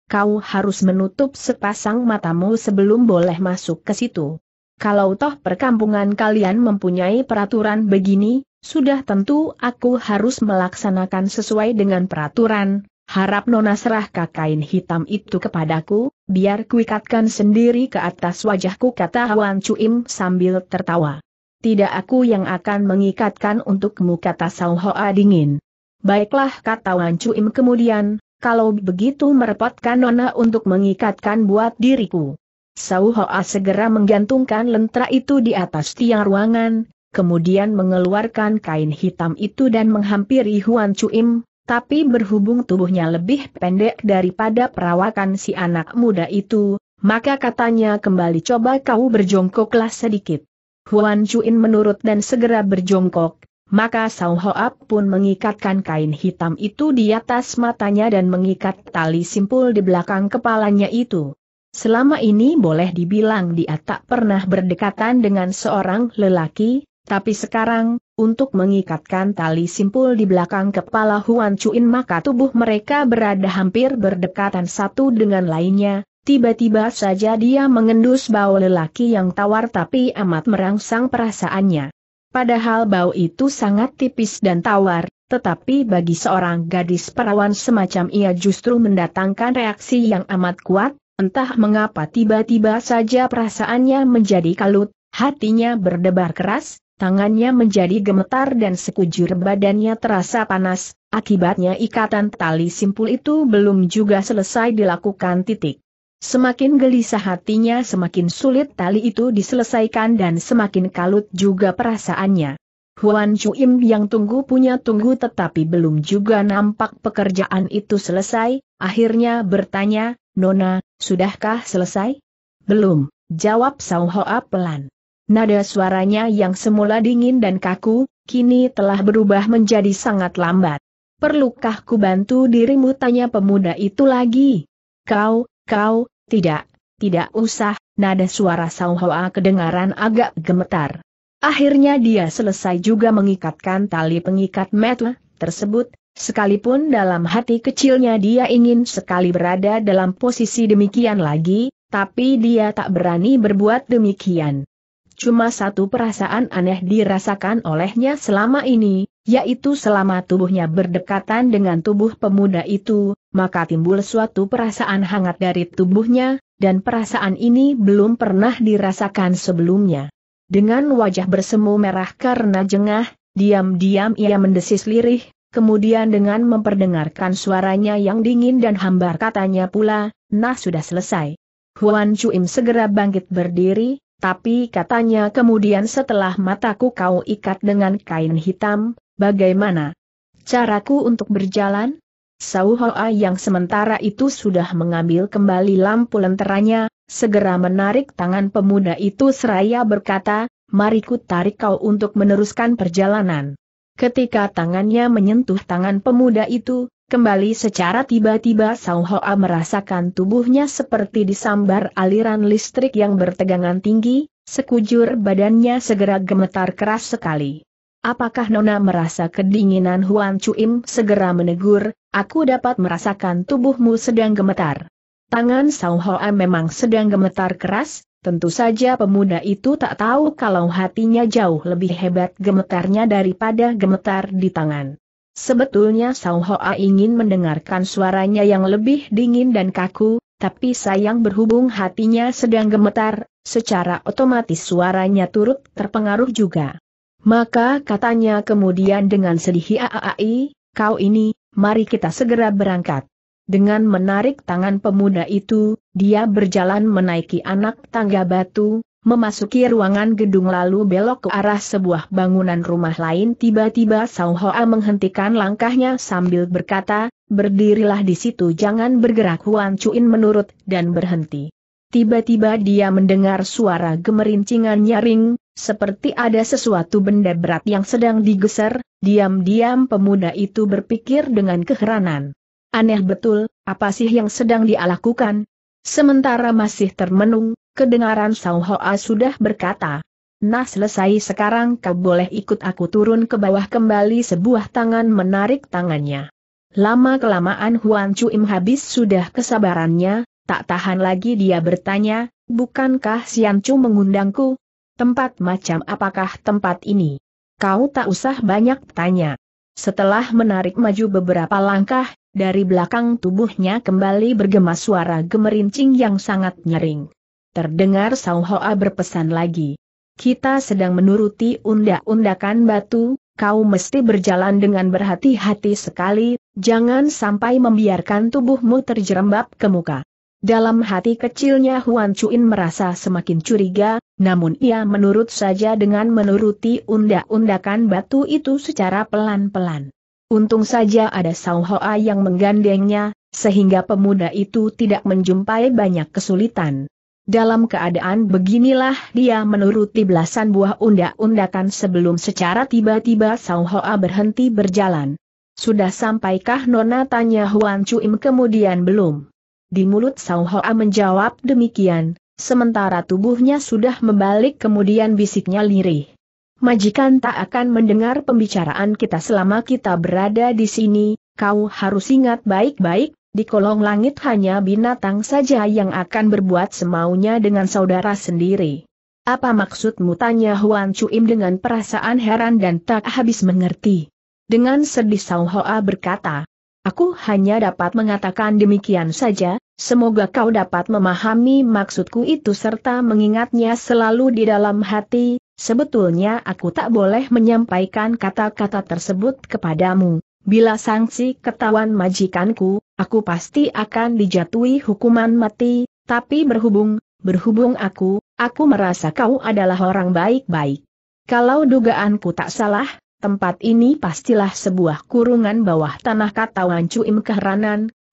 Speaker 1: kau harus menutup sepasang matamu sebelum boleh masuk ke situ kalau toh perkampungan kalian mempunyai peraturan begini, sudah tentu aku harus melaksanakan sesuai dengan peraturan, harap Nona serahkan kain hitam itu kepadaku, biar kuikatkan sendiri ke atas wajahku kata Wan Cuim sambil tertawa. Tidak aku yang akan mengikatkan untukmu kata Sao Hoa dingin. Baiklah kata Wan Cuim kemudian, kalau begitu merepotkan Nona untuk mengikatkan buat diriku. Sau Hoa segera menggantungkan lentera itu di atas tiang ruangan, kemudian mengeluarkan kain hitam itu dan menghampiri Huan Chuim, tapi berhubung tubuhnya lebih pendek daripada perawakan si anak muda itu, maka katanya kembali coba kau berjongkoklah sedikit. Huan Chuin menurut dan segera berjongkok, maka Sau Hoa pun mengikatkan kain hitam itu di atas matanya dan mengikat tali simpul di belakang kepalanya itu. Selama ini boleh dibilang dia tak pernah berdekatan dengan seorang lelaki, tapi sekarang, untuk mengikatkan tali simpul di belakang kepala Huan Chuin maka tubuh mereka berada hampir berdekatan satu dengan lainnya, tiba-tiba saja dia mengendus bau lelaki yang tawar tapi amat merangsang perasaannya. Padahal bau itu sangat tipis dan tawar, tetapi bagi seorang gadis perawan semacam ia justru mendatangkan reaksi yang amat kuat, Entah mengapa tiba-tiba saja perasaannya menjadi kalut, hatinya berdebar keras, tangannya menjadi gemetar dan sekujur badannya terasa panas, akibatnya ikatan tali simpul itu belum juga selesai dilakukan titik. Semakin gelisah hatinya semakin sulit tali itu diselesaikan dan semakin kalut juga perasaannya. Huan Chuim yang tunggu punya tunggu tetapi belum juga nampak pekerjaan itu selesai, akhirnya bertanya, Nona, sudahkah selesai? Belum, jawab Sao Hoa pelan. Nada suaranya yang semula dingin dan kaku, kini telah berubah menjadi sangat lambat. Perlukah ku bantu dirimu tanya pemuda itu lagi? Kau, kau, tidak, tidak usah, nada suara Sao Hoa kedengaran agak gemetar. Akhirnya dia selesai juga mengikatkan tali pengikat metu tersebut, Sekalipun dalam hati kecilnya dia ingin sekali berada dalam posisi demikian lagi, tapi dia tak berani berbuat demikian. Cuma satu perasaan aneh dirasakan olehnya selama ini, yaitu selama tubuhnya berdekatan dengan tubuh pemuda itu, maka timbul suatu perasaan hangat dari tubuhnya, dan perasaan ini belum pernah dirasakan sebelumnya. Dengan wajah bersemu merah karena jengah, diam-diam ia mendesis lirih, kemudian dengan memperdengarkan suaranya yang dingin dan hambar katanya pula, nah sudah selesai. Huan Chuim segera bangkit berdiri, tapi katanya kemudian setelah mataku kau ikat dengan kain hitam, bagaimana? Caraku untuk berjalan? Sau Hoa yang sementara itu sudah mengambil kembali lampu lenteranya, segera menarik tangan pemuda itu seraya berkata, Mariku tarik kau untuk meneruskan perjalanan. Ketika tangannya menyentuh tangan pemuda itu, kembali secara tiba-tiba Hoa merasakan tubuhnya seperti disambar aliran listrik yang bertegangan tinggi, sekujur badannya segera gemetar keras sekali. Apakah Nona merasa kedinginan Huan Chuim segera menegur, aku dapat merasakan tubuhmu sedang gemetar. Tangan Hoa memang sedang gemetar keras, Tentu saja pemuda itu tak tahu kalau hatinya jauh lebih hebat gemetarnya daripada gemetar di tangan. Sebetulnya Sao Hoa ingin mendengarkan suaranya yang lebih dingin dan kaku, tapi sayang berhubung hatinya sedang gemetar, secara otomatis suaranya turut terpengaruh juga. Maka katanya kemudian dengan sedih Aai, kau ini, mari kita segera berangkat. Dengan menarik tangan pemuda itu, dia berjalan menaiki anak tangga batu, memasuki ruangan gedung lalu belok ke arah sebuah bangunan rumah lain. Tiba-tiba Sao Hoa menghentikan langkahnya sambil berkata, berdirilah di situ jangan bergerak Huan Cuin menurut, dan berhenti. Tiba-tiba dia mendengar suara gemerincingan nyaring, seperti ada sesuatu benda berat yang sedang digeser, diam-diam pemuda itu berpikir dengan keheranan. Aneh betul, apa sih yang sedang dia lakukan? Sementara masih termenung, kedengaran Sao Hoa sudah berkata, Nah selesai sekarang kau boleh ikut aku turun ke bawah kembali sebuah tangan menarik tangannya. Lama-kelamaan Huan Chuim habis sudah kesabarannya, tak tahan lagi dia bertanya, bukankah Sian Chu mengundangku? Tempat macam apakah tempat ini? Kau tak usah banyak tanya. Setelah menarik maju beberapa langkah, dari belakang tubuhnya kembali bergema suara gemerincing yang sangat nyering. Terdengar Hoa berpesan lagi. Kita sedang menuruti undak-undakan batu, kau mesti berjalan dengan berhati-hati sekali, jangan sampai membiarkan tubuhmu terjerembab ke muka. Dalam hati kecilnya Huan Chuin merasa semakin curiga, namun ia menurut saja dengan menuruti undak-undakan batu itu secara pelan-pelan. Untung saja ada Hoa yang menggandengnya, sehingga pemuda itu tidak menjumpai banyak kesulitan. Dalam keadaan beginilah dia menuruti belasan buah undak-undakan sebelum secara tiba-tiba Hoa berhenti berjalan. Sudah sampaikah Nona tanya Huan Cuim kemudian belum? Di mulut Hoa menjawab demikian, sementara tubuhnya sudah membalik kemudian bisiknya lirih majikan tak akan mendengar pembicaraan kita selama kita berada di sini, kau harus ingat baik-baik, di kolong langit hanya binatang saja yang akan berbuat semaunya dengan saudara sendiri. Apa maksudmu tanya Huan Chuim dengan perasaan heran dan tak habis mengerti. Dengan sedih Sao Hoa berkata, Aku hanya dapat mengatakan demikian saja, semoga kau dapat memahami maksudku itu serta mengingatnya selalu di dalam hati, Sebetulnya aku tak boleh menyampaikan kata-kata tersebut kepadamu. Bila sanksi ketahuan majikanku, aku pasti akan dijatuhi hukuman mati, tapi berhubung, berhubung aku, aku merasa kau adalah orang baik-baik. Kalau dugaanku tak salah, tempat ini pastilah sebuah kurungan bawah tanah kata Wancu Im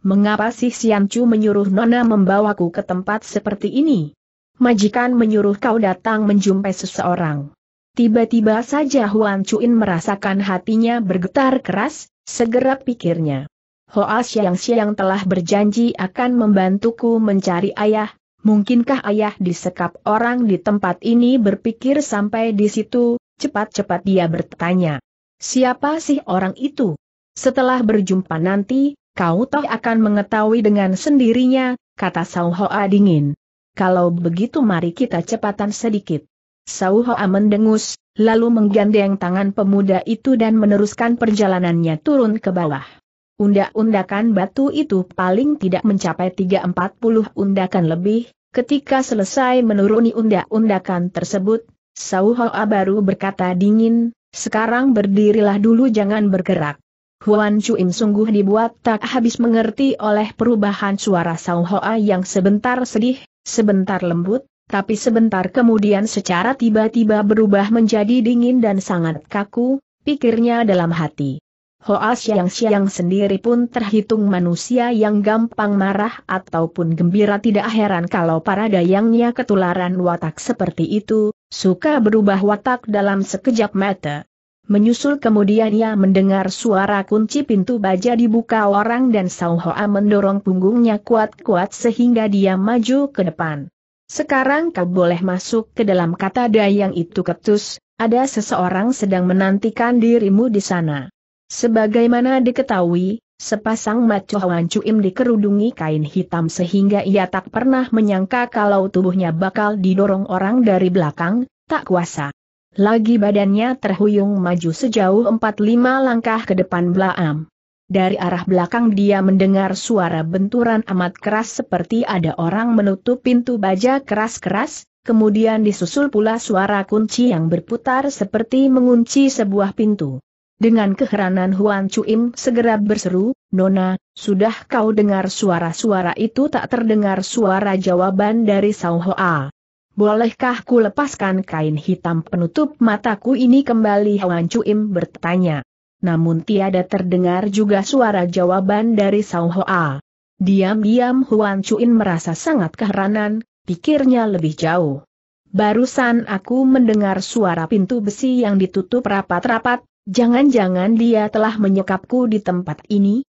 Speaker 1: mengapa sih Siancu menyuruh Nona membawaku ke tempat seperti ini? majikan menyuruh kau datang menjumpai seseorang. Tiba-tiba saja Huan Chuin merasakan hatinya bergetar keras, segera pikirnya. Hoa Xiang Xiang telah berjanji akan membantuku mencari ayah, mungkinkah ayah disekap orang di tempat ini berpikir sampai di situ, cepat-cepat dia bertanya. Siapa sih orang itu? Setelah berjumpa nanti, kau toh akan mengetahui dengan sendirinya, kata Sao Hoa dingin. Kalau begitu mari kita cepatan sedikit. Hoa mendengus, lalu menggandeng tangan pemuda itu dan meneruskan perjalanannya turun ke bawah. Undak-undakan batu itu paling tidak mencapai 340 undakan lebih, ketika selesai menuruni undak-undakan tersebut, Hoa baru berkata dingin, sekarang berdirilah dulu jangan bergerak. Huan Chuim sungguh dibuat tak habis mengerti oleh perubahan suara Sau Hoa yang sebentar sedih, Sebentar lembut, tapi sebentar kemudian secara tiba-tiba berubah menjadi dingin dan sangat kaku, pikirnya dalam hati. Hoa Siang-Siang sendiri pun terhitung manusia yang gampang marah ataupun gembira tidak heran kalau para dayangnya ketularan watak seperti itu, suka berubah watak dalam sekejap mata. Menyusul kemudian ia mendengar suara kunci pintu baja dibuka orang dan Sauhoa mendorong punggungnya kuat-kuat sehingga dia maju ke depan. Sekarang kau boleh masuk ke dalam kata dayang itu ketus, ada seseorang sedang menantikan dirimu di sana. Sebagaimana diketahui, Sepasang maco Wan Cuim dikerudungi kain hitam sehingga ia tak pernah menyangka kalau tubuhnya bakal didorong orang dari belakang, tak kuasa. Lagi badannya terhuyung maju sejauh 45 langkah ke depan Blaam. Dari arah belakang dia mendengar suara benturan amat keras seperti ada orang menutup pintu baja keras-keras, kemudian disusul pula suara kunci yang berputar seperti mengunci sebuah pintu. Dengan keheranan Huan Chuim segera berseru, Nona, sudah kau dengar suara-suara itu tak terdengar suara jawaban dari Sao Hoa. Bolehkah ku lepaskan kain hitam penutup mataku ini kembali Hwan Cuim bertanya. Namun tiada terdengar juga suara jawaban dari Sao Hoa. Diam-diam Hwan Chuin merasa sangat keheranan, pikirnya lebih jauh. Barusan aku mendengar suara pintu besi yang ditutup rapat-rapat, jangan-jangan dia telah menyekapku di tempat ini?